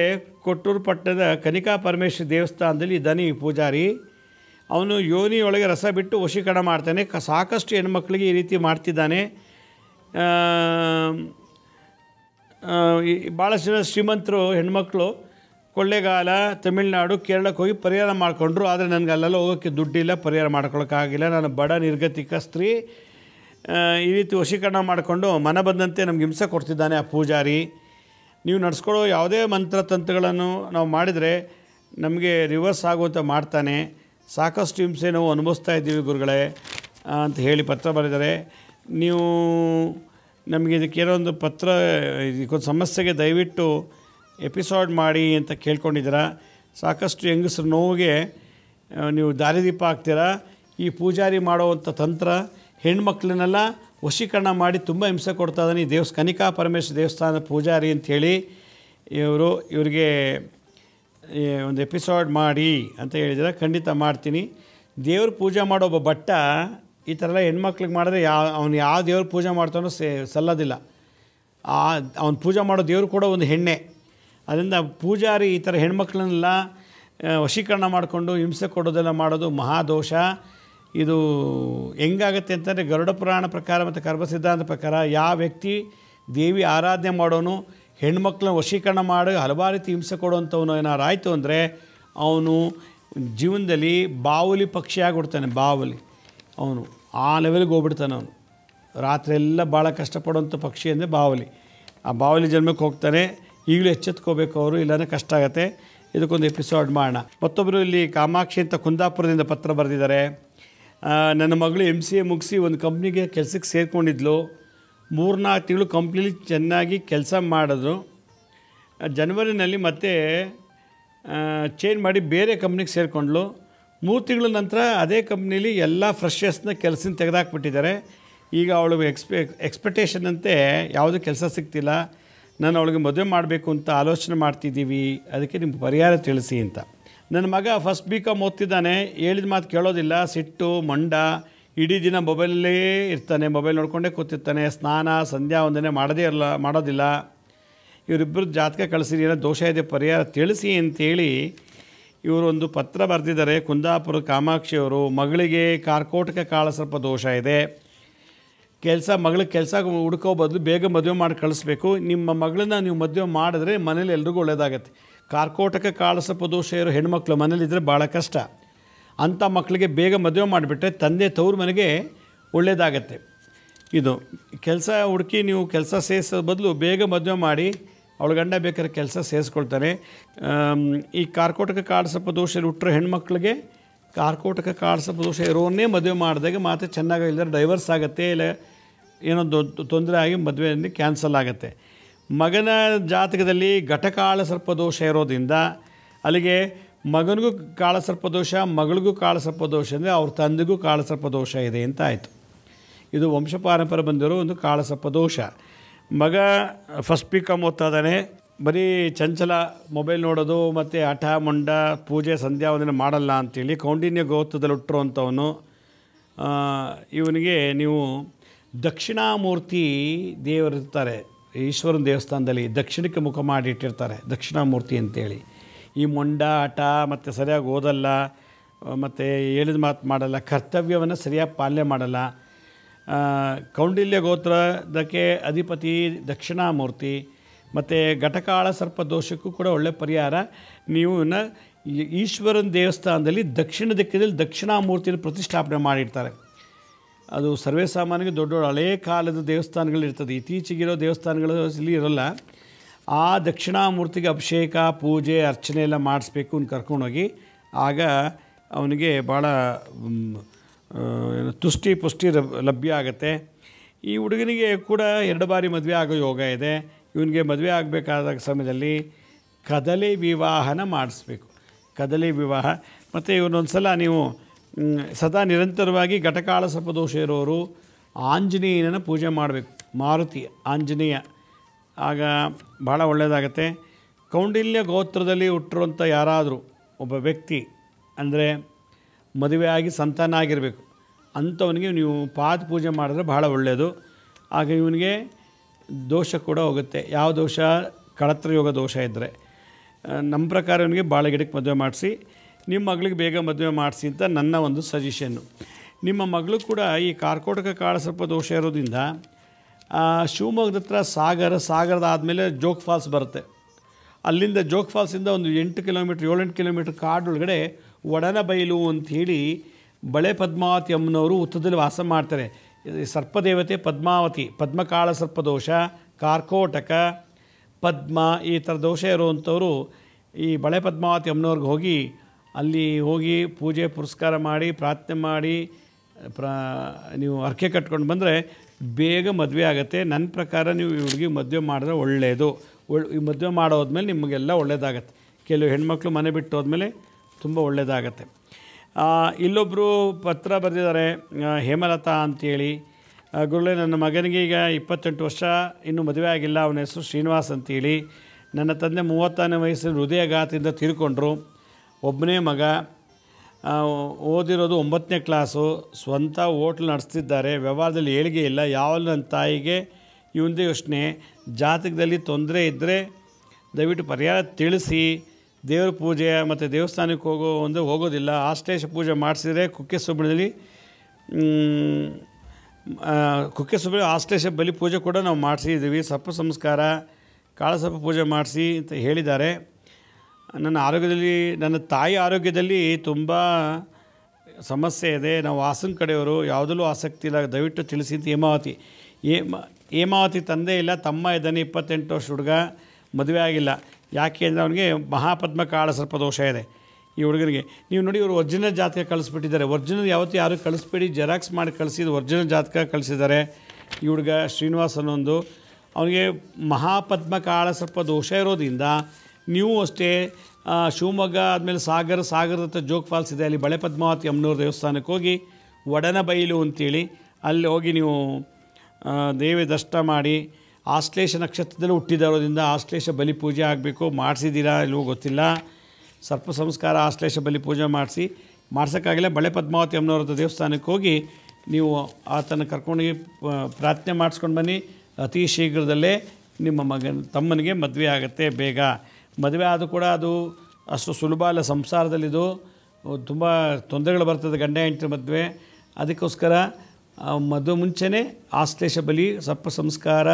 ಕೊಟ್ಟೂರು ಪಟ್ಟಣದ ಕನಿಕಾ ಪರಮೇಶ್ವರ ದೇವಸ್ಥಾನದಲ್ಲಿ ಇದ್ದಾನೆ ಈ ಪೂಜಾರಿ ಅವನು ಯೋನಿಯೊಳಗೆ ರಸ ಬಿಟ್ಟು ವಶೀಕರಣ ಮಾಡ್ತಾನೆ ಕ ಸಾಕಷ್ಟು ಹೆಣ್ಮಕ್ಳಿಗೆ ಈ ರೀತಿ ಮಾಡ್ತಿದ್ದಾನೆ ಭಾಳಷ್ಟು ಜನ ಶ್ರೀಮಂತರು ಹೆಣ್ಮಕ್ಳು ಕೊಳ್ಳೆಗಾಲ ತಮಿಳ್ನಾಡು ಕೇರಳಕ್ಕೆ ಹೋಗಿ ಪರಿಹಾರ ಮಾಡಿಕೊಂಡ್ರು ಆದರೆ ನನಗೆ ಅಲ್ಲೆಲ್ಲ ಹೋಗೋಕ್ಕೆ ದುಡ್ಡಿಲ್ಲ ಪರಿಹಾರ ಮಾಡ್ಕೊಳ್ಳೋಕ್ಕಾಗಿಲ್ಲ ನಾನು ಬಡ ನಿರ್ಗತಿಕ ಸ್ತ್ರೀ ಈ ರೀತಿ ವಶೀಕರಣ ಮಾಡಿಕೊಂಡು ಮನ ಬಂದಂತೆ ನಮ್ಗೆ ಹಿಂಸೆ ಕೊಡ್ತಿದ್ದಾನೆ ಆ ಪೂಜಾರಿ ನೀವು ನಡೆಸ್ಕೊಳ್ಳೋ ಯಾವುದೇ ಮಂತ್ರ ತಂತ್ರಗಳನ್ನು ನಾವು ಮಾಡಿದರೆ ನಮಗೆ ರಿವರ್ಸ್ ಆಗುವಂಥ ಮಾಡ್ತಾನೆ ಸಾಕಷ್ಟು ಹಿಂಸೆ ನಾವು ಅನುಭವಿಸ್ತಾ ಇದ್ದೀವಿ ಗುರುಗಳೇ ಅಂತ ಹೇಳಿ ಪತ್ರ ಬರೆದರೆ ನೀವು ನಮಗೆ ಇದಕ್ಕೇನೋ ಒಂದು ಪತ್ರ ಇದಕ್ಕೊಂದು ಸಮಸ್ಯೆಗೆ ದಯವಿಟ್ಟು ಎಪಿಸೋಡ್ ಮಾಡಿ ಅಂತ ಕೇಳ್ಕೊಂಡಿದ್ದೀರಾ ಸಾಕಷ್ಟು ಹೆಂಗಸರು ನೋವಿಗೆ ನೀವು ದಾರಿದೀಪ ಆಗ್ತೀರಾ ಈ ಪೂಜಾರಿ ಮಾಡುವಂಥ ತಂತ್ರ ಹೆಣ್ಮಕ್ಳನ್ನೆಲ್ಲ ವಶೀಕರಣ ಮಾಡಿ ತುಂಬ ಹಿಂಸೆ ಕೊಡ್ತಾ ಇದ್ದಾನೆ ಈ ದೇವಸ್ ಕನಿಕಾ ಪರಮೇಶ್ವರ ದೇವಸ್ಥಾನದ ಪೂಜಾರಿ ಅಂಥೇಳಿ ಇವರು ಇವರಿಗೆ ಒಂದು ಎಪಿಸೋಡ್ ಮಾಡಿ ಅಂತ ಹೇಳಿದ್ರೆ ಖಂಡಿತ ಮಾಡ್ತೀನಿ ದೇವ್ರ ಪೂಜೆ ಮಾಡೋ ಒಬ್ಬ ಬಟ್ಟ ಈ ಥರ ಎಲ್ಲ ಹೆಣ್ಮಕ್ಳಿಗೆ ಮಾಡಿದ್ರೆ ಯಾವ ಅವ್ನು ಯಾವ ದೇವ್ರ ಪೂಜೆ ಮಾಡ್ತಾನೋ ಸೇ ಸಲ್ಲೋದಿಲ್ಲ ಆ ಅವ್ನು ಪೂಜೆ ಮಾಡೋ ದೇವ್ರು ಕೂಡ ಒಂದು ಹೆಣ್ಣೆ ಅದರಿಂದ ಪೂಜಾರಿ ಈ ಥರ ಹೆಣ್ಮಕ್ಳನ್ನೆಲ್ಲ ವಶೀಕರಣ ಮಾಡಿಕೊಂಡು ಹಿಂಸೆ ಕೊಡೋದೆಲ್ಲ ಮಾಡೋದು ಮಹಾದೋಷ ಇದು ಹೆಂಗಾಗತ್ತೆ ಅಂತಂದರೆ ಗರುಡ ಪುರಾಣ ಪ್ರಕಾರ ಮತ್ತು ಸಿದ್ಧಾಂತ ಪ್ರಕಾರ ಯಾವ ವ್ಯಕ್ತಿ ದೇವಿ ಆರಾಧನೆ ಮಾಡೋನು ಹೆಣ್ಮಕ್ಳನ್ನ ವಶೀಕರಣ ಮಾಡಿ ಹಲವಾರು ರೀತಿ ಹಿಂಸೆ ಕೊಡುವಂಥವನು ಏನಾರು ಆಯಿತು ಅಂದರೆ ಅವನು ಜೀವನದಲ್ಲಿ ಬಾವುಲಿ ಪಕ್ಷಿ ಆಗಿಬಿಡ್ತಾನೆ ಅವನು ಆ ಲೆವೆಲ್ಗೆ ಹೋಗ್ಬಿಡ್ತಾನೆ ಅವನು ರಾತ್ರಿ ಎಲ್ಲ ಭಾಳ ಕಷ್ಟಪಡುವಂಥ ಪಕ್ಷಿ ಅಂದರೆ ಬಾವಲಿ ಆ ಬಾವಲಿ ಜನ್ಮಕ್ಕೆ ಹೋಗ್ತಾನೆ ಈಗಲೂ ಎಚ್ಚೆತ್ಕೋಬೇಕು ಅವರು ಇಲ್ಲಾಂದರೆ ಕಷ್ಟ ಆಗುತ್ತೆ ಇದಕ್ಕೊಂದು ಎಪಿಸೋಡ್ ಮಾಡೋಣ ಮತ್ತೊಬ್ಬರು ಇಲ್ಲಿ ಕಾಮಾಕ್ಷಿ ಅಂತ ಕುಂದಾಪುರದಿಂದ ಪತ್ರ ಬರೆದಿದ್ದಾರೆ ನನ್ನ ಮಗಳು ಎಮ್ ಸಿ ಎ ಮುಗಿಸಿ ಒಂದು ಕಂಪ್ನಿಗೆ ಕೆಲಸಕ್ಕೆ ಸೇರಿಕೊಂಡಿದ್ಲು ಮೂರ್ನಾಲ್ಕು ತಿಂಗಳು ಕಂಪ್ನಿಲಿ ಚೆನ್ನಾಗಿ ಕೆಲಸ ಮಾಡಿದ್ರು ಜನ್ವರಿನಲ್ಲಿ ಮತ್ತೆ ಚೇಂಜ್ ಮಾಡಿ ಬೇರೆ ಕಂಪ್ನಿಗೆ ಸೇರಿಕೊಂಡ್ಲು ಮೂರು ತಿಂಗಳ ನಂತರ ಅದೇ ಕಂಪ್ನಿಲಿ ಎಲ್ಲ ಫ್ರೆಶರ್ಸ್ನ ಕೆಲಸನ ತೆಗೆದಾಕ್ಬಿಟ್ಟಿದ್ದಾರೆ ಈಗ ಅವಳು ಎಕ್ಸ್ಪೆ ಎಕ್ಸ್ಪೆಕ್ಟೇಷನ್ ಅಂತೆ ಯಾವುದೂ ಕೆಲಸ ಸಿಗ್ತಿಲ್ಲ ನಾನು ಅವಳಿಗೆ ಮದುವೆ ಮಾಡಬೇಕು ಅಂತ ಆಲೋಚನೆ ಮಾಡ್ತಿದ್ದೀವಿ ಅದಕ್ಕೆ ನಿಮ್ಗೆ ಪರಿಹಾರ ತಿಳಿಸಿ ಅಂತ ನನ್ನ ಮಗ ಫಸ್ಟ್ ಬಿ ಕಾಮ್ ಓದ್ತಿದ್ದಾನೆ ಹೇಳಿದ ಮಾತು ಕೇಳೋದಿಲ್ಲ ಸಿಟ್ಟು ಮಂಡ ಇಡೀ ದಿನ ಮೊಬೈಲಲ್ಲೇ ಇರ್ತಾನೆ ಮೊಬೈಲ್ ನೋಡ್ಕೊಂಡೇ ಕೂತಿರ್ತಾನೆ ಸ್ನಾನ ಸಂಧ್ಯಾ ಒಂದನೇ ಮಾಡೋದೇ ಇರಲ್ಲ ಮಾಡೋದಿಲ್ಲ ಇವರಿಬ್ಬರು ಜಾತಕ ಕಳಿಸಿರಿ ಏನೋ ದೋಷ ಇದೆ ಪರಿಹಾರ ತಿಳಿಸಿ ಅಂತೇಳಿ ಇವರು ಒಂದು ಪತ್ರ ಬರೆದಿದ್ದಾರೆ ಕುಂದಾಪುರ ಕಾಮಾಕ್ಷಿಯವರು ಮಗಳಿಗೆ ಕಾರ್ಕೋಟಕ ಕಾಳ ಸ್ವಲ್ಪ ದೋಷ ಇದೆ ಕೆಲಸ ಮಗಳ ಕೆಲಸ ಹುಡ್ಕೋ ಬದಲು ಬೇಗ ಮದುವೆ ಮಾಡಿ ಕಳಿಸ್ಬೇಕು ನಿಮ್ಮ ಮಗಳನ್ನ ನೀವು ಮದುವೆ ಮಾಡಿದ್ರೆ ಮನೇಲಿ ಎಲ್ರಿಗೂ ಒಳ್ಳೆಯದಾಗತ್ತೆ ಕಾರ್ಕೋಟಕ ಕಾಳಸಪ್ಪ ದೋಷ ಇರೋ ಹೆಣ್ಮಕ್ಳು ಮನೇಲಿದ್ದರೆ ಭಾಳ ಕಷ್ಟ ಅಂಥ ಮಕ್ಕಳಿಗೆ ಬೇಗ ಮದುವೆ ಮಾಡಿಬಿಟ್ರೆ ತಂದೆ ತವ್ರ ಮನೆಗೆ ಒಳ್ಳೆಯದಾಗತ್ತೆ ಇದು ಕೆಲಸ ಹುಡುಕಿ ನೀವು ಕೆಲಸ ಸೇರಿಸೋ ಬದಲು ಬೇಗ ಮದುವೆ ಮಾಡಿ ಅವಳ ಗಂಡ ಬೇಕಾದ್ರೆ ಕೆಲಸ ಸೇರಿಸ್ಕೊಳ್ತಾರೆ ಈ ಕಾರ್ಕೋಟಕ ಕಾಳಸಪ್ಪ ದೋಷ ಹುಟ್ಟರೆ ಹೆಣ್ಮಕ್ಳಿಗೆ ಕಾರ್ಕೋಟಕ ಕಾಡ್ಸಪದೋಷ ಇರೋನ್ನೇ ಮದುವೆ ಮಾಡಿದಾಗ ಮಾತ್ರ ಚೆನ್ನಾಗಿಲ್ಲದ್ರೆ ಡೈವರ್ಸ್ ಆಗುತ್ತೆ ಇಲ್ಲ ಏನೋ ತೊಂದರೆ ಆಗಿ ಮದುವೆಯಲ್ಲಿ ಕ್ಯಾನ್ಸಲ್ ಆಗುತ್ತೆ ಮಗನ ಜಾತಕದಲ್ಲಿ ಘಟಕಾಳ ದೋಷ ಇರೋದ್ರಿಂದ ಅಲ್ಲಿಗೆ ಮಗನಿಗೂ ಕಾಳಸರ್ಪದೋಷ ಮಗಳಿಗೂ ದೋಷ ಅಂದರೆ ಅವ್ರ ತಂದೆಗೂ ದೋಷ ಇದೆ ಅಂತ ಆಯಿತು ಇದು ವಂಶ ಬಂದಿರೋ ಒಂದು ದೋಷ ಮಗ ಫಸ್ಟ್ ಪಿಕಮ್ ಕಮ್ ಓದ್ತಾ ಇದ್ದಾನೆ ಬರೀ ಚಂಚಲ ಮೊಬೈಲ್ ನೋಡೋದು ಮತ್ತು ಹಠ ಮೊಂಡ ಪೂಜೆ ಸಂಧ್ಯಾ ವಂದನೆ ಮಾಡಲ್ಲ ಅಂಥೇಳಿ ಕೌಂಡಿನ್ಯ ಗೋತ್ರದಲ್ಲಿ ಹುಟ್ಟಿರುವಂಥವನು ಇವನಿಗೆ ನೀವು ದಕ್ಷಿಣಾಮೂರ್ತಿ ದೇವರಿರ್ತಾರೆ ಈಶ್ವರನ ದೇವಸ್ಥಾನದಲ್ಲಿ ದಕ್ಷಿಣಕ್ಕೆ ಮುಖ ಮಾಡಿ ಇಟ್ಟಿರ್ತಾರೆ ದಕ್ಷಿಣಾಮೂರ್ತಿ ಅಂತೇಳಿ ಈ ಮೊಂಡ ಹಠ ಮತ್ತು ಸರಿಯಾಗಿ ಓದಲ್ಲ ಮತ್ತು ಹೇಳಿದ ಮಾತು ಮಾಡಲ್ಲ ಕರ್ತವ್ಯವನ್ನು ಸರಿಯಾಗಿ ಪಾಲನೆ ಮಾಡಲ್ಲ ಕೌಂಡಿಲ್ಯ ಗೋತ್ರದಕ್ಕೆ ಅಧಿಪತಿ ದಕ್ಷಿಣಾಮೂರ್ತಿ ಮತ್ತು ಘಟಕಾಳ ಸರ್ಪ ದೋಷಕ್ಕೂ ಕೂಡ ಒಳ್ಳೆಯ ಪರಿಹಾರ ನೀವು ಈಶ್ವರನ ದೇವಸ್ಥಾನದಲ್ಲಿ ದಕ್ಷಿಣ ದಿಕ್ಕಿನಲ್ಲಿ ದಕ್ಷಿಣಾಮೂರ್ತಿಯನ್ನು ಪ್ರತಿಷ್ಠಾಪನೆ ಮಾಡಿರ್ತಾರೆ ಅದು ಸರ್ವೇ ಸಾಮಾನ್ಯ ದೊಡ್ಡ ದೊಡ್ಡ ಹಳೇ ಕಾಲದ ದೇವಸ್ಥಾನಗಳಿರ್ತದೆ ಇತ್ತೀಚೆಗಿರೋ ದೇವಸ್ಥಾನಗಳು ಇಲ್ಲಿ ಇರೋಲ್ಲ ಆ ದಕ್ಷಿಣಾಮೂರ್ತಿಗೆ ಅಭಿಷೇಕ ಪೂಜೆ ಅರ್ಚನೆ ಎಲ್ಲ ಮಾಡಿಸ್ಬೇಕು ಅಂತ ಕರ್ಕೊಂಡೋಗಿ ಆಗ ಅವನಿಗೆ ಭಾಳ ತುಷ್ಟಿ ಪುಷ್ಟಿ ಲಭ್ಯ ಆಗುತ್ತೆ ಈ ಹುಡುಗನಿಗೆ ಕೂಡ ಎರಡು ಬಾರಿ ಮದುವೆ ಆಗೋ ಯೋಗ ಇದೆ ಇವನಿಗೆ ಮದುವೆ ಆಗಬೇಕಾದ ಸಮಯದಲ್ಲಿ ಕದಲಿ ವಿವಾಹನ ಮಾಡಿಸ್ಬೇಕು ಕದಲಿ ವಿವಾಹ ಮತ್ತು ಇವನೊಂದು ಸಲ ನೀವು ಸದಾ ನಿರಂತರವಾಗಿ ಘಟಕಾಳ ಸಪದೋಷ ಇರೋರು ಆಂಜನೇಯನ ಪೂಜೆ ಮಾಡಬೇಕು ಮಾರುತಿ ಆಂಜನೇಯ ಆಗ ಭಾಳ ಒಳ್ಳೆಯದಾಗತ್ತೆ ಕೌಂಡಿಲ್ಯ ಗೋತ್ರದಲ್ಲಿ ಹುಟ್ಟಿರುವಂಥ ಯಾರಾದರೂ ಒಬ್ಬ ವ್ಯಕ್ತಿ ಅಂದರೆ ಆಗಿ ಸಂತಾನ ಆಗಿರಬೇಕು ಅಂಥವನಿಗೆ ನೀವು ಪಾದ ಪೂಜೆ ಮಾಡಿದ್ರೆ ಭಾಳ ಒಳ್ಳೆಯದು ಆಗ ಇವನಿಗೆ ದೋಷ ಕೂಡ ಹೋಗುತ್ತೆ ಯಾವ ದೋಷ ಕಳತ್ರಯೋಗ ದೋಷ ಇದ್ದರೆ ನಮ್ಮ ಪ್ರಕಾರ ಬಾಳೆ ಬಾಳೆಗಿಡಕ್ಕೆ ಮದುವೆ ಮಾಡಿಸಿ ನಿಮ್ಮ ಮಗಳಿಗೆ ಬೇಗ ಮದುವೆ ಮಾಡಿಸಿ ಅಂತ ನನ್ನ ಒಂದು ಸಜೆಷನ್ನು ನಿಮ್ಮ ಮಗಳು ಕೂಡ ಈ ಕಾರ್ಕೋಟಕ ಕಾಳ ಸ್ವಲ್ಪ ದೋಷ ಇರೋದ್ರಿಂದ ಶಿವಮೊಗ್ಗದ ಹತ್ರ ಸಾಗರ ಸಾಗರದ ಆದಮೇಲೆ ಜೋಗ್ ಫಾಲ್ಸ್ ಬರುತ್ತೆ ಅಲ್ಲಿಂದ ಜೋಗ್ ಫಾಲ್ಸಿಂದ ಒಂದು ಎಂಟು ಕಿಲೋಮೀಟ್ರ್ ಏಳೆಂಟು ಕಿಲೋಮೀಟ್ರ್ ಕಾಡೊಳಗಡೆ ಒಡನ ಅಂತ ಹೇಳಿ ಬಳೆ ಪದ್ಮಾವತಿ ಅಮ್ಮನವರು ಉತ್ತರದಲ್ಲಿ ವಾಸ ಮಾಡ್ತಾರೆ ಸರ್ಪದೇವತೆ ಪದ್ಮಾವತಿ ಪದ್ಮಕಾಳ ಸರ್ಪದೋಷ ಕಾರ್ಕೋಟಕ ಪದ್ಮ ಈ ಥರ ದೋಷ ಇರುವಂಥವರು ಈ ಬಳೆ ಪದ್ಮಾವತಿ ಅಮ್ಮನವ್ರಿಗೆ ಹೋಗಿ ಅಲ್ಲಿ ಹೋಗಿ ಪೂಜೆ ಪುರಸ್ಕಾರ ಮಾಡಿ ಪ್ರಾರ್ಥನೆ ಮಾಡಿ ಪ್ರ ನೀವು ಅರ್ಕೆ ಕಟ್ಕೊಂಡು ಬಂದರೆ ಬೇಗ ಮದುವೆ ಆಗುತ್ತೆ ನನ್ನ ಪ್ರಕಾರ ನೀವು ಈ ಹುಡುಗಿ ಮದುವೆ ಮಾಡಿದ್ರೆ ಒಳ್ಳೆಯದು ಒಳ್ಳೆ ಮದುವೆ ಮಾಡೋದ್ಮೇಲೆ ನಿಮಗೆಲ್ಲ ಒಳ್ಳೆಯದಾಗತ್ತೆ ಕೆಲವು ಹೆಣ್ಮಕ್ಳು ಮನೆ ಬಿಟ್ಟು ಹೋದ್ಮೇಲೆ ತುಂಬ ಒಳ್ಳೆಯದಾಗತ್ತೆ ಇಲ್ಲೊಬ್ಬರು ಪತ್ರ ಬರೆದಿದ್ದಾರೆ ಹೇಮಲತಾ ಅಂತೇಳಿ ಗುರುಳೆ ನನ್ನ ಮಗನಿಗೆ ಈಗ ಇಪ್ಪತ್ತೆಂಟು ವರ್ಷ ಇನ್ನೂ ಮದುವೆ ಆಗಿಲ್ಲ ಅವನ ಹೆಸರು ಶ್ರೀನಿವಾಸ್ ಅಂತೇಳಿ ನನ್ನ ತಂದೆ ಮೂವತ್ತನೇ ವಯಸ್ಸಿನ ಹೃದಯಾಘಾತದಿಂದ ತೀರ್ಕೊಂಡ್ರು ಒಬ್ಬನೇ ಮಗ ಓದಿರೋದು ಒಂಬತ್ತನೇ ಕ್ಲಾಸು ಸ್ವಂತ ಹೋಟ್ಲ್ ನಡೆಸ್ತಿದ್ದಾರೆ ವ್ಯವಹಾರದಲ್ಲಿ ಏಳಿಗೆ ಇಲ್ಲ ಯಾವಾಗಲೂ ನನ್ನ ತಾಯಿಗೆ ಇವಂದೇ ಯೋಚನೆ ಜಾತಕದಲ್ಲಿ ತೊಂದರೆ ಇದ್ದರೆ ದಯವಿಟ್ಟು ಪರಿಹಾರ ತಿಳಿಸಿ ದೇವ್ರ ಪೂಜೆ ಮತ್ತು ದೇವಸ್ಥಾನಕ್ಕೆ ಹೋಗೋ ಒಂದು ಹೋಗೋದಿಲ್ಲ ಆಶ್ಲೇಷ ಪೂಜೆ ಮಾಡಿಸಿದರೆ ಕುಕ್ಕೆ ಸುಬ್ರಹ್ಮಣ್ಯದಲ್ಲಿ ಕುಕ್ಕೆ ಸುಬ್ರಹ್ಮಣ್ಯ ಆಶ್ಲೇಷ ಬಲಿ ಪೂಜೆ ಕೂಡ ನಾವು ಮಾಡಿಸಿದ್ದೀವಿ ಸಪ್ಪ ಸಂಸ್ಕಾರ ಕಾಳಸಪ್ಪ ಪೂಜೆ ಮಾಡಿಸಿ ಅಂತ ಹೇಳಿದ್ದಾರೆ ನನ್ನ ಆರೋಗ್ಯದಲ್ಲಿ ನನ್ನ ತಾಯಿ ಆರೋಗ್ಯದಲ್ಲಿ ತುಂಬ ಸಮಸ್ಯೆ ಇದೆ ನಾವು ಹಾಸನ ಕಡೆಯವರು ಯಾವುದಲ್ಲೂ ಆಸಕ್ತಿ ಇಲ್ಲ ದಯವಿಟ್ಟು ತಿಳಿಸಿ ಅಂತ ಹೇಮಾವತಿ ಹೇಮ ಹೇಮಾವತಿ ತಂದೆ ಇಲ್ಲ ತಮ್ಮ ಇದ್ದಾನೆ ಇಪ್ಪತ್ತೆಂಟು ವರ್ಷ ಹುಡುಗ ಮದುವೆ ಆಗಿಲ್ಲ ಯಾಕೆ ಅಂದರೆ ಅವನಿಗೆ ಮಹಾಪದ್ಮ ಕಾಳ ಸರ್ಪ ದೋಷ ಇದೆ ಈ ಹುಡುಗನಿಗೆ ನೀವು ನೋಡಿ ಇವರು ವರ್ಜಿನಲ್ ಜಾತಕ ಕಳಿಸ್ಬಿಟ್ಟಿದ್ದಾರೆ ವರ್ಜಿನಲ್ ಯಾವತ್ತೂ ಯಾರು ಕಳಿಸ್ಬೇಡಿ ಜೆರಾಕ್ಸ್ ಮಾಡಿ ಕಳಿಸಿದ ಒರಿಜಿನಲ್ ಜಾತಕ ಕಳಿಸಿದ್ದಾರೆ ಈ ಹುಡುಗ ಶ್ರೀನಿವಾಸ್ ಅನ್ನೊಂದು ಅವನಿಗೆ ಮಹಾಪದ್ಮ ಕಾಳ ಸರ್ಪ ದೋಷ ಇರೋದ್ರಿಂದ ನೀವು ಅಷ್ಟೇ ಶಿವಮೊಗ್ಗ ಆದಮೇಲೆ ಸಾಗರ ಸಾಗರದ ಜೋಗ್ ಫಾಲ್ಸ್ ಇದೆ ಅಲ್ಲಿ ಬಳೆ ಪದ್ಮಾವತಿ ಅಮ್ಮನೂರು ದೇವಸ್ಥಾನಕ್ಕೆ ಹೋಗಿ ಒಡನ ಬೈಲು ಅಂತೇಳಿ ಅಲ್ಲಿ ಹೋಗಿ ನೀವು ದೇವಿ ದಷ್ಟ ಮಾಡಿ ಆಶ್ಲೇಷ ನಕ್ಷತ್ರದಲ್ಲಿ ಹುಟ್ಟಿದರೋದ್ರಿಂದ ಆಶ್ಲೇಷ ಬಲಿ ಪೂಜೆ ಆಗಬೇಕು ಮಾಡಿಸಿದ್ದೀರಾ ಇಲ್ವೋ ಗೊತ್ತಿಲ್ಲ ಸರ್ಪ ಸಂಸ್ಕಾರ ಆಶ್ಲೇಷ ಬಲಿ ಪೂಜೆ ಮಾಡಿಸಿ ಮಾಡ್ಸೋಕ್ಕಾಗಲೇ ಬಳೆ ಪದ್ಮಾವತಿ ಅಮ್ಮನವ್ರದ್ದು ದೇವಸ್ಥಾನಕ್ಕೆ ಹೋಗಿ ನೀವು ಆತನ ಕರ್ಕೊಂಡೋಗಿ ಪ್ರಾರ್ಥನೆ ಮಾಡಿಸ್ಕೊಂಡು ಬನ್ನಿ ಅತಿ ಶೀಘ್ರದಲ್ಲೇ ನಿಮ್ಮ ಮಗನ ತಮ್ಮನಿಗೆ ಮದುವೆ ಆಗುತ್ತೆ ಬೇಗ ಮದುವೆ ಆದರೂ ಕೂಡ ಅದು ಅಷ್ಟು ಸುಲಭ ಅಲ್ಲ ಸಂಸಾರದಲ್ಲಿದು ತುಂಬ ತೊಂದರೆಗಳು ಬರ್ತದೆ ಗಂಡ ಹೆಂಡತಿ ಮದುವೆ ಅದಕ್ಕೋಸ್ಕರ ಮದುವೆ ಮುಂಚೆನೇ ಆಶ್ಲೇಷ ಬಲಿ ಸರ್ಪ ಸಂಸ್ಕಾರ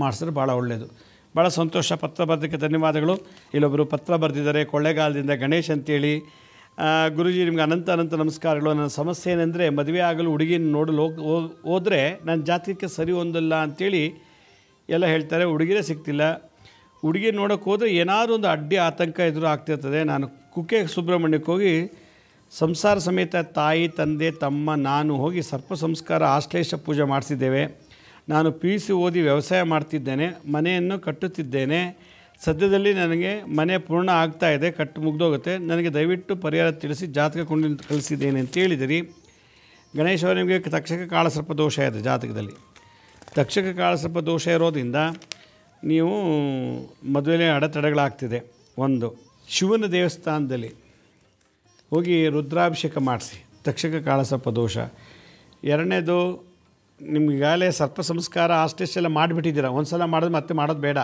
ಮಾಡಿಸಿದ್ರೆ ಭಾಳ ಒಳ್ಳೆಯದು ಭಾಳ ಸಂತೋಷ ಪತ್ರ ಬರೋದಕ್ಕೆ ಧನ್ಯವಾದಗಳು ಇಲ್ಲೊಬ್ಬರು ಪತ್ರ ಬರೆದಿದ್ದಾರೆ ಕೊಳ್ಳೆಗಾಲದಿಂದ ಗಣೇಶ್ ಅಂತೇಳಿ ಗುರುಜಿ ನಿಮ್ಗೆ ಅನಂತ ಅನಂತ ನಮಸ್ಕಾರಗಳು ನನ್ನ ಸಮಸ್ಯೆ ಏನೆಂದರೆ ಮದುವೆ ಆಗಲು ಹುಡುಗಿನ ನೋಡಲು ಹೋಗಿ ಹೋದರೆ ನನ್ನ ಜಾತಿಗೆ ಸರಿ ಹೊಂದಲ್ಲ ಅಂಥೇಳಿ ಎಲ್ಲ ಹೇಳ್ತಾರೆ ಹುಡುಗಿರೇ ಸಿಗ್ತಿಲ್ಲ ಹುಡುಗಿ ನೋಡೋಕ್ಕೆ ಹೋದರೆ ಏನಾದರೂ ಒಂದು ಅಡ್ಡಿ ಆತಂಕ ಎದುರು ಆಗ್ತಿರ್ತದೆ ನಾನು ಕುಕ್ಕೆ ಸುಬ್ರಹ್ಮಣ್ಯಕ್ಕೆ ಹೋಗಿ ಸಂಸಾರ ಸಮೇತ ತಾಯಿ ತಂದೆ ತಮ್ಮ ನಾನು ಹೋಗಿ ಸರ್ಪ ಸಂಸ್ಕಾರ ಆಶ್ಲೇಷ ಪೂಜೆ ಮಾಡಿಸಿದ್ದೇವೆ ನಾನು ಪಿ ಯು ಸಿ ಓದಿ ವ್ಯವಸಾಯ ಮಾಡ್ತಿದ್ದೇನೆ ಮನೆಯನ್ನು ಕಟ್ಟುತ್ತಿದ್ದೇನೆ ಸದ್ಯದಲ್ಲಿ ನನಗೆ ಮನೆ ಪೂರ್ಣ ಆಗ್ತಾ ಇದೆ ಕಟ್ಟು ಮುಗ್ದೋಗುತ್ತೆ ನನಗೆ ದಯವಿಟ್ಟು ಪರಿಹಾರ ತಿಳಿಸಿ ಜಾತಕ ಕೊಂಡು ಕಲಿಸಿದ್ದೇನೆ ಅಂತ ಹೇಳಿದಿರಿ ಗಣೇಶ ನಿಮಗೆ ತಕ್ಷಕ ಕಾಳಸರ್ಪ ದೋಷ ಇದೆ ಜಾತಕದಲ್ಲಿ ತಕ್ಷಕ ಕಾಳಸರ್ಪ ದೋಷ ಇರೋದ್ರಿಂದ ನೀವು ಮದುವೆಯಲ್ಲಿ ಅಡೆತಡೆಗಳಾಗ್ತಿದೆ ಒಂದು ಶಿವನ ದೇವಸ್ಥಾನದಲ್ಲಿ ಹೋಗಿ ರುದ್ರಾಭಿಷೇಕ ಮಾಡಿಸಿ ತಕ್ಷಕ ಕಾಳಸಪ್ಪ ದೋಷ ಎರಡನೇದು ನಿಮಗಾಗಲೇ ಸರ್ಪ ಸಂಸ್ಕಾರ ಆಸ್ಟೇಷೆಲ್ಲ ಮಾಡಿಬಿಟ್ಟಿದ್ದೀರಾ ಒಂದು ಸಲ ಮಾಡಿದ್ರೆ ಮತ್ತೆ ಮಾಡೋದು ಬೇಡ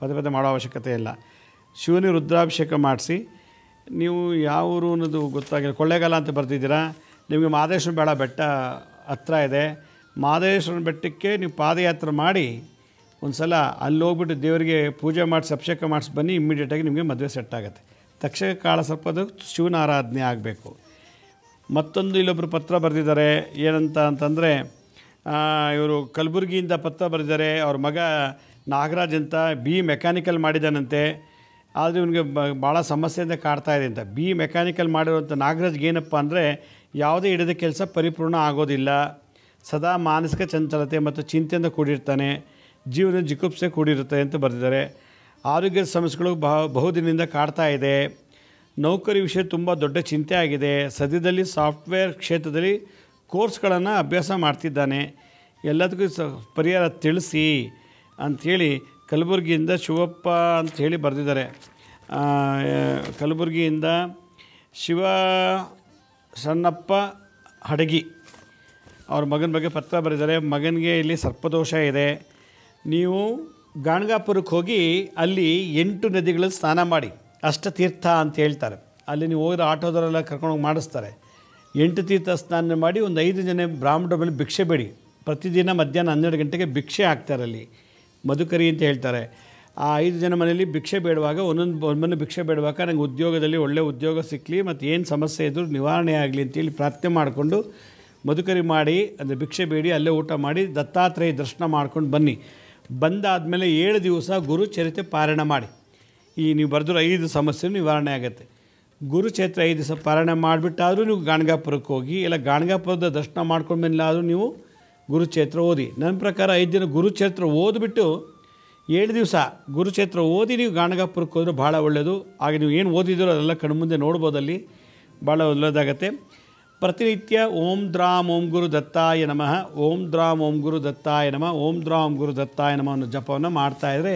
ಪದೇ ಪದೇ ಮಾಡೋ ಅವಶ್ಯಕತೆ ಇಲ್ಲ ಶಿವನಿಗೆ ರುದ್ರಾಭಿಷೇಕ ಮಾಡಿಸಿ ನೀವು ಯಾವ ಊರು ಅನ್ನೋದು ಗೊತ್ತಾಗಿಲ್ಲ ಕೊಳ್ಳೇಗಾಲ ಅಂತ ಬರ್ತಿದ್ದೀರಾ ನಿಮಗೆ ಮಾದೇಶ್ವರ ಬೇಡ ಬೆಟ್ಟ ಹತ್ರ ಇದೆ ಮಾದೇಶ್ವರನ ಬೆಟ್ಟಕ್ಕೆ ನೀವು ಪಾದಯಾತ್ರೆ ಮಾಡಿ ಒಂದು ಸಲ ಅಲ್ಲಿ ಹೋಗ್ಬಿಟ್ಟು ದೇವರಿಗೆ ಪೂಜೆ ಮಾಡಿಸಿ ಅಭಿಷೇಕ ಮಾಡಿಸಿ ಬನ್ನಿ ಇಮ್ಮಿಡಿಯೇಟಾಗಿ ನಿಮಗೆ ಮದುವೆ ಸೆಟ್ ಆಗುತ್ತೆ ತಕ್ಷಕ ಕಾಳ ಸರ್ಪದ ಶಿವನ ಆರಾಧನೆ ಆಗಬೇಕು ಮತ್ತೊಂದು ಇಲ್ಲೊಬ್ಬರು ಪತ್ರ ಬರೆದಿದ್ದಾರೆ ಏನಂತ ಅಂತಂದರೆ ಇವರು ಕಲಬುರಗಿಯಿಂದ ಪತ್ರ ಬರೆದಿದ್ದಾರೆ ಅವ್ರ ಮಗ ನಾಗರಾಜ್ ಅಂತ ಬಿ ಮೆಕ್ಯಾನಿಕಲ್ ಮಾಡಿದಾನಂತೆ ಆದರೆ ಇವನಿಗೆ ಭಾಳ ಸಮಸ್ಯೆಯಿಂದ ಇದೆ ಅಂತ ಬಿ ಮೆಕ್ಯಾನಿಕಲ್ ಮಾಡಿರುವಂಥ ನಾಗರಾಜ್ಗೆ ಏನಪ್ಪ ಅಂದರೆ ಯಾವುದೇ ಹಿಡಿದ ಕೆಲಸ ಪರಿಪೂರ್ಣ ಆಗೋದಿಲ್ಲ ಸದಾ ಮಾನಸಿಕ ಚಂಚಲತೆ ಮತ್ತು ಚಿಂತೆಯಿಂದ ಕೂಡಿರ್ತಾನೆ ಜೀವನ ಜಿಗುಪ್ಸೆ ಕೂಡಿರುತ್ತೆ ಅಂತ ಬರೆದಿದ್ದಾರೆ ಆರೋಗ್ಯದ ಸಮಸ್ಯೆಗಳು ಬಹ ಬಹುದಿನಿಂದ ಕಾಡ್ತಾ ಇದೆ ನೌಕರಿ ವಿಷಯ ತುಂಬ ದೊಡ್ಡ ಚಿಂತೆ ಆಗಿದೆ ಸದ್ಯದಲ್ಲಿ ಸಾಫ್ಟ್ವೇರ್ ಕ್ಷೇತ್ರದಲ್ಲಿ ಕೋರ್ಸ್ಗಳನ್ನು ಅಭ್ಯಾಸ ಮಾಡ್ತಿದ್ದಾನೆ ಎಲ್ಲದಕ್ಕೂ ಸ ಪರಿಹಾರ ತಿಳಿಸಿ ಅಂಥೇಳಿ ಕಲಬುರಗಿಯಿಂದ ಶಿವಪ್ಪ ಅಂತ ಹೇಳಿ ಬರೆದಿದ್ದಾರೆ ಕಲಬುರಗಿಯಿಂದ ಶಿವ ಸಣ್ಣಪ್ಪ ಹಡಗಿ ಅವ್ರ ಮಗನ ಬಗ್ಗೆ ಪತ್ರ ಬರೆದಿದ್ದಾರೆ ಮಗನಿಗೆ ಇಲ್ಲಿ ಸರ್ಪದೋಷ ಇದೆ ನೀವು ಗಾಣಗಾಪುರಕ್ಕೆ ಹೋಗಿ ಅಲ್ಲಿ ಎಂಟು ನದಿಗಳಲ್ಲಿ ಸ್ನಾನ ಮಾಡಿ ಅಷ್ಟತೀರ್ಥ ಅಂತ ಹೇಳ್ತಾರೆ ಅಲ್ಲಿ ನೀವು ಹೋಗಿರೋ ಆಟೋದವರೆಲ್ಲ ಕರ್ಕೊಂಡೋಗಿ ಮಾಡಿಸ್ತಾರೆ ಎಂಟು ತೀರ್ಥ ಸ್ನಾನ ಮಾಡಿ ಒಂದು ಐದು ಜನ ಬ್ರಾಹ್ಮಣರ ಮೇಲೆ ಭಿಕ್ಷೆ ಬೇಡಿ ಪ್ರತಿದಿನ ಮಧ್ಯಾಹ್ನ ಹನ್ನೆರಡು ಗಂಟೆಗೆ ಭಿಕ್ಷೆ ಹಾಕ್ತಾರೆ ಅಲ್ಲಿ ಮಧುಕರಿ ಅಂತ ಹೇಳ್ತಾರೆ ಆ ಐದು ಜನ ಮನೆಯಲ್ಲಿ ಭಿಕ್ಷೆ ಬೇಡುವಾಗ ಒಂದೊಂದು ಒಂದೊಂದು ಭಿಕ್ಷೆ ಬೇಡುವಾಗ ನನಗೆ ಉದ್ಯೋಗದಲ್ಲಿ ಒಳ್ಳೆಯ ಉದ್ಯೋಗ ಸಿಕ್ಕಲಿ ಮತ್ತು ಏನು ಸಮಸ್ಯೆ ಇದ್ದರೂ ನಿವಾರಣೆ ಆಗಲಿ ಅಂತೇಳಿ ಪ್ರಾರ್ಥನೆ ಮಾಡಿಕೊಂಡು ಮಧುಕರಿ ಮಾಡಿ ಅಂದರೆ ಭಿಕ್ಷೆ ಬೇಡಿ ಅಲ್ಲೇ ಊಟ ಮಾಡಿ ದತ್ತಾತ್ರೇಯ ದರ್ಶನ ಮಾಡ್ಕೊಂಡು ಬನ್ನಿ ಬಂದಾದ ಮೇಲೆ ಏಳು ದಿವಸ ಗುರುಚರಿತ್ರೆ ಪಾರಾಯಣ ಮಾಡಿ ಈ ನೀವು ಬರೆದ್ರೂ ಐದು ಸಮಸ್ಯೆ ನಿವಾರಣೆ ಆಗುತ್ತೆ ಗುರುಚರಿತ್ರೆ ಐದು ದಿವಸ ಪಾರಾಯಣ ಮಾಡಿಬಿಟ್ಟಾದರೂ ನೀವು ಗಾಣಗಾಪುರಕ್ಕೆ ಹೋಗಿ ಇಲ್ಲ ಗಾಣಗಾಪುರದ ದರ್ಶನ ಆದರೂ ನೀವು ಗುರುಕ್ಷೇತ್ರ ಓದಿ ನನ್ನ ಪ್ರಕಾರ ಐದು ದಿನ ಗುರುಕ್ಷೇತ್ರ ಓದ್ಬಿಟ್ಟು ಏಳು ದಿವಸ ಗುರುಕ್ಷೇತ್ರ ಓದಿ ನೀವು ಗಾಣಗಾಪುರಕ್ಕೆ ಹೋದರೆ ಭಾಳ ಒಳ್ಳೆಯದು ಆಗ ನೀವು ಏನು ಓದಿದ್ರು ಅದೆಲ್ಲ ಕಣ್ಮುಂದೆ ನೋಡ್ಬೋದಲ್ಲಿ ಭಾಳ ಒಳ್ಳೆಯದಾಗತ್ತೆ ಪ್ರತಿನಿತ್ಯ ಓಂ ದ್ರಾಂ ಓಂ ಗುರು ದತ್ತಾಯ ನಮಃ ಓಂ ದ್ರಾಂ ಓಂ ಗುರು ದತ್ತಾಯ ನಮಃ ಓಂ ದ್ರಾಮ್ ಗುರು ದತ್ತಾಯ ನಮಃ ಅನ್ನೋ ಜಪವನ್ನು ಮಾಡ್ತಾಯಿದ್ರೆ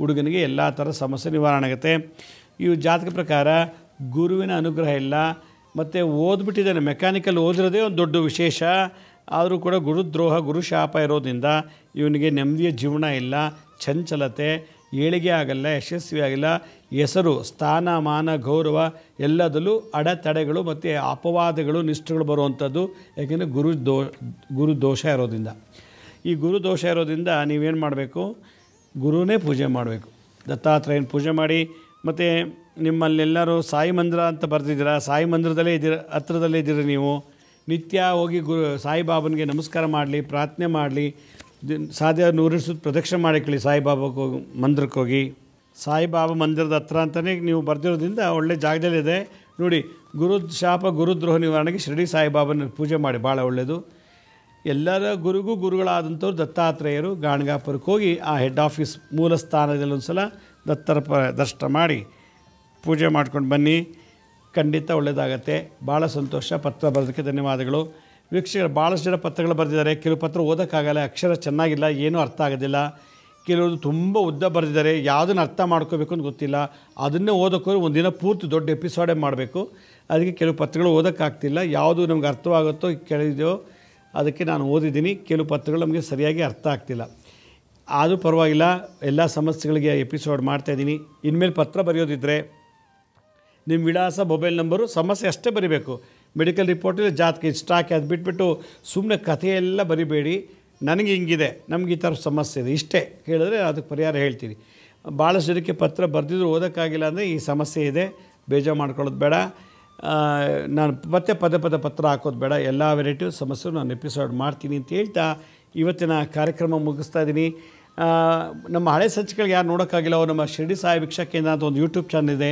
ಹುಡುಗನಿಗೆ ಎಲ್ಲ ಥರ ಸಮಸ್ಯೆ ನಿವಾರಣೆ ಆಗುತ್ತೆ ಇವು ಜಾತಕ ಪ್ರಕಾರ ಗುರುವಿನ ಅನುಗ್ರಹ ಇಲ್ಲ ಮತ್ತು ಓದ್ಬಿಟ್ಟಿದ್ದಾನೆ ಮೆಕ್ಯಾನಿಕಲ್ ಓದಿರೋದೇ ಒಂದು ದೊಡ್ಡ ವಿಶೇಷ ಆದರೂ ಕೂಡ ಗುರುದ್ರೋಹ ಗುರುಶಾಪ ಇರೋದ್ರಿಂದ ಇವನಿಗೆ ನೆಮ್ಮದಿಯ ಜೀವನ ಇಲ್ಲ ಚಂಚಲತೆ ಏಳಿಗೆ ಆಗಲ್ಲ ಯಶಸ್ವಿ ಆಗಿಲ್ಲ ಹೆಸರು ಸ್ಥಾನಮಾನ ಗೌರವ ಎಲ್ಲದಲ್ಲೂ ಅಡೆತಡೆಗಳು ಮತ್ತು ಅಪವಾದಗಳು ನಿಷ್ಠೆಗಳು ಬರುವಂಥದ್ದು ಯಾಕೆಂದರೆ ಗುರು ದೋ ಗುರು ದೋಷ ಇರೋದ್ರಿಂದ ಈ ಗುರು ದೋಷ ಇರೋದ್ರಿಂದ ನೀವೇನು ಮಾಡಬೇಕು ಗುರುನೇ ಪೂಜೆ ಮಾಡಬೇಕು ದತ್ತಾತ್ರೇಯನ ಪೂಜೆ ಮಾಡಿ ಮತ್ತು ನಿಮ್ಮಲ್ಲೆಲ್ಲರೂ ಸಾಯಿ ಮಂದಿರ ಅಂತ ಬರ್ತಿದ್ದೀರಾ ಸಾಯಿ ಮಂದಿರದಲ್ಲೇ ಇದ್ದೀರ ಹತ್ರದಲ್ಲೇ ಇದ್ದೀರಿ ನೀವು ನಿತ್ಯ ಹೋಗಿ ಗುರು ಸಾಯಿಬಾಬನಿಗೆ ನಮಸ್ಕಾರ ಮಾಡಲಿ ಪ್ರಾರ್ಥನೆ ಮಾಡಲಿ ಸಾಧ್ಯ ನೂರಿಸು ಪ್ರದಕ್ಷಿಣೆ ಮಾಡಿಕೊಳ್ಳಿ ಸಾಯಿಬಾಬಾಗೆ ಹೋಗಿ ಮಂದಿರಕ್ಕೆ ಹೋಗಿ ಸಾಯಿಬಾಬಾ ಮಂದಿರದ ಹತ್ರ ಅಂತಲೇ ನೀವು ಬರೆದಿರೋದ್ರಿಂದ ಒಳ್ಳೆ ಜಾಗದಲ್ಲಿದೆ ನೋಡಿ ಗುರು ಶಾಪ ಗುರುದ್ರೋಹ ನಿವಾರಣೆಗೆ ಶಿರಡಿ ಸಾಯಿಬಾಬನ ಪೂಜೆ ಮಾಡಿ ಭಾಳ ಒಳ್ಳೆಯದು ಎಲ್ಲರ ಗುರುಗೂ ಗುರುಗಳಾದಂಥವ್ರು ದತ್ತಾತ್ರೇಯರು ಗಾಣಗಾಪುರಕ್ಕೆ ಹೋಗಿ ಆ ಹೆಡ್ ಆಫೀಸ್ ಮೂಲ ಸ್ಥಾನದಲ್ಲಿ ಒಂದು ಸಲ ದತ್ತರ ಪ ದರ್ಶನ ಮಾಡಿ ಪೂಜೆ ಮಾಡ್ಕೊಂಡು ಬನ್ನಿ ಖಂಡಿತ ಒಳ್ಳೆಯದಾಗತ್ತೆ ಭಾಳ ಸಂತೋಷ ಪತ್ರ ಬರೋದಕ್ಕೆ ಧನ್ಯವಾದಗಳು ವೀಕ್ಷಕರು ಭಾಳಷ್ಟು ಜನ ಪತ್ರಗಳು ಬರೆದಿದ್ದಾರೆ ಕೆಲವು ಪತ್ರ ಓದೋಕ್ಕಾಗಲ್ಲ ಅಕ್ಷರ ಚೆನ್ನಾಗಿಲ್ಲ ಏನೂ ಅರ್ಥ ಆಗೋದಿಲ್ಲ ಕೆಲವರು ತುಂಬ ಉದ್ದ ಬರೆದಿದ್ದಾರೆ ಯಾವುದನ್ನು ಅರ್ಥ ಮಾಡ್ಕೋಬೇಕು ಅಂತ ಗೊತ್ತಿಲ್ಲ ಅದನ್ನೇ ಒಂದು ಒಂದಿನ ಪೂರ್ತಿ ದೊಡ್ಡ ಎಪಿಸೋಡೇ ಮಾಡಬೇಕು ಅದಕ್ಕೆ ಕೆಲವು ಪತ್ರಗಳು ಓದೋಕ್ಕಾಗ್ತಿಲ್ಲ ಯಾವುದು ನಮ್ಗೆ ಅರ್ಥವಾಗುತ್ತೋ ಕೇಳಿದೆಯೋ ಅದಕ್ಕೆ ನಾನು ಓದಿದ್ದೀನಿ ಕೆಲವು ಪತ್ರಗಳು ನಮಗೆ ಸರಿಯಾಗಿ ಅರ್ಥ ಆಗ್ತಿಲ್ಲ ಆದರೂ ಪರವಾಗಿಲ್ಲ ಎಲ್ಲ ಸಮಸ್ಯೆಗಳಿಗೆ ಎಪಿಸೋಡ್ ಮಾಡ್ತಾಯಿದ್ದೀನಿ ಇನ್ಮೇಲೆ ಪತ್ರ ಬರೆಯೋದಿದ್ದರೆ ನಿಮ್ಮ ವಿಳಾಸ ಮೊಬೈಲ್ ನಂಬರು ಸಮಸ್ಯೆ ಅಷ್ಟೇ ಬರಿಬೇಕು ಮೆಡಿಕಲ್ ರಿಪೋರ್ಟಲ್ಲಿ ಜಾತಕ ಇಷ್ಟ ಅದು ಬಿಟ್ಬಿಟ್ಟು ಸುಮ್ಮನೆ ಕಥೆಯೆಲ್ಲ ಬರಿಬೇಡಿ ನನಗೆ ಹಿಂಗಿದೆ ನಮ್ಗೆ ಈ ಥರ ಸಮಸ್ಯೆ ಇದೆ ಇಷ್ಟೇ ಹೇಳಿದ್ರೆ ಅದಕ್ಕೆ ಪರಿಹಾರ ಹೇಳ್ತೀನಿ ಭಾಳಷ್ಟು ಜನಕ್ಕೆ ಪತ್ರ ಬರೆದಿದ್ರು ಓದೋಕ್ಕಾಗಿಲ್ಲ ಅಂದರೆ ಈ ಸಮಸ್ಯೆ ಇದೆ ಬೇಜಾರು ಮಾಡ್ಕೊಳ್ಳೋದು ಬೇಡ ನಾನು ಮತ್ತೆ ಪದೇ ಪದೇ ಪತ್ರ ಹಾಕೋದು ಬೇಡ ಎಲ್ಲ ವೆರೈಟಿ ಸಮಸ್ಯೆ ನಾನು ಎಪಿಸೋಡ್ ಮಾಡ್ತೀನಿ ಅಂತ ಹೇಳ್ತಾ ಇವತ್ತಿನ ಕಾರ್ಯಕ್ರಮ ಮುಗಿಸ್ತಾ ಇದ್ದೀನಿ ನಮ್ಮ ಹಳೆ ಸಂಚಿಕೆಗಳಿಗೆ ಯಾರು ನೋಡೋಕ್ಕಾಗಿಲ್ಲ ಅವರು ನಮ್ಮ ಶಿರಡಿ ಸಾಯಿ ವೀಕ್ಷಾ ಕೇಂದ್ರ ಅಂತ ಒಂದು ಯೂಟ್ಯೂಬ್ ಚಾನಲ್ ಇದೆ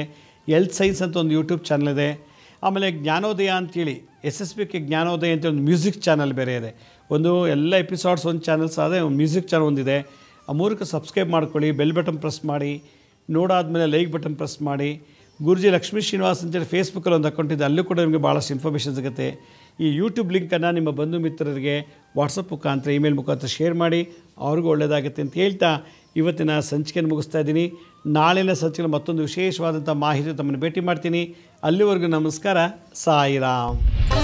ಎಲ್ತ್ ಸೈನ್ಸ್ ಅಂತ ಒಂದು ಯೂಟ್ಯೂಬ್ ಚಾನಲ್ ಇದೆ ಆಮೇಲೆ ಜ್ಞಾನೋದಯ ಅಂತೇಳಿ ಎಸ್ ಎಸ್ ಬಿ ಕೆ ಜ್ಞಾನೋದಯ ಅಂತ ಒಂದು ಮ್ಯೂಸಿಕ್ ಚಾನಲ್ ಬೇರೆ ಇದೆ ಒಂದು ಎಲ್ಲ ಎಪಿಸೋಡ್ಸ್ ಒಂದು ಚಾನಲ್ಸ್ ಆದರೆ ಮ್ಯೂಸಿಕ್ ಚಾನಲ್ ಒಂದಿದೆ ಆ ಮೂರಕ್ಕೆ ಸಬ್ಸ್ಕ್ರೈಬ್ ಮಾಡ್ಕೊಳ್ಳಿ ಬೆಲ್ ಬಟನ್ ಪ್ರೆಸ್ ಮಾಡಿ ನೋಡಾದಮೇಲೆ ಲೈಕ್ ಬಟನ್ ಪ್ರೆಸ್ ಮಾಡಿ ಗುರುಜಿ ಲಕ್ಷ್ಮೀ ಶ್ರೀನಿವಾಸ್ ಅಂತೇಳಿ ಫೇಸ್ಬುಕ್ಕಲ್ಲಿ ಒಂದು ಅಕೌಂಟ್ ಇದೆ ಅಲ್ಲೂ ಕೂಡ ನಿಮಗೆ ಭಾಳಷ್ಟು ಇನ್ಫಾರ್ಮೇಷನ್ ಸಿಗುತ್ತೆ ಈ ಯೂಟ್ಯೂಬ್ ಲಿಂಕನ್ನು ನಿಮ್ಮ ಬಂಧು ಮಿತ್ರರಿಗೆ ವಾಟ್ಸಪ್ ಮುಖಾಂತರ ಇಮೇಲ್ ಮುಖಾಂತರ ಶೇರ್ ಮಾಡಿ ಅವ್ರಿಗೂ ಒಳ್ಳೆಯದಾಗುತ್ತೆ ಅಂತ ಹೇಳ್ತಾ ಇವತ್ತಿನ ಸಂಚಿಕೆಯನ್ನು ಮುಗಿಸ್ತಾ ಇದ್ದೀನಿ ನಾಳಿನ ಸಂಚಿಕೆ ಮತ್ತೊಂದು ವಿಶೇಷವಾದಂಥ ಮಾಹಿತಿ ತಮ್ಮನ್ನು ಭೇಟಿ ಮಾಡ್ತೀನಿ ಅಲ್ಲಿವರೆಗೂ ನಮಸ್ಕಾರ ಸಾಯಿರಾಮ್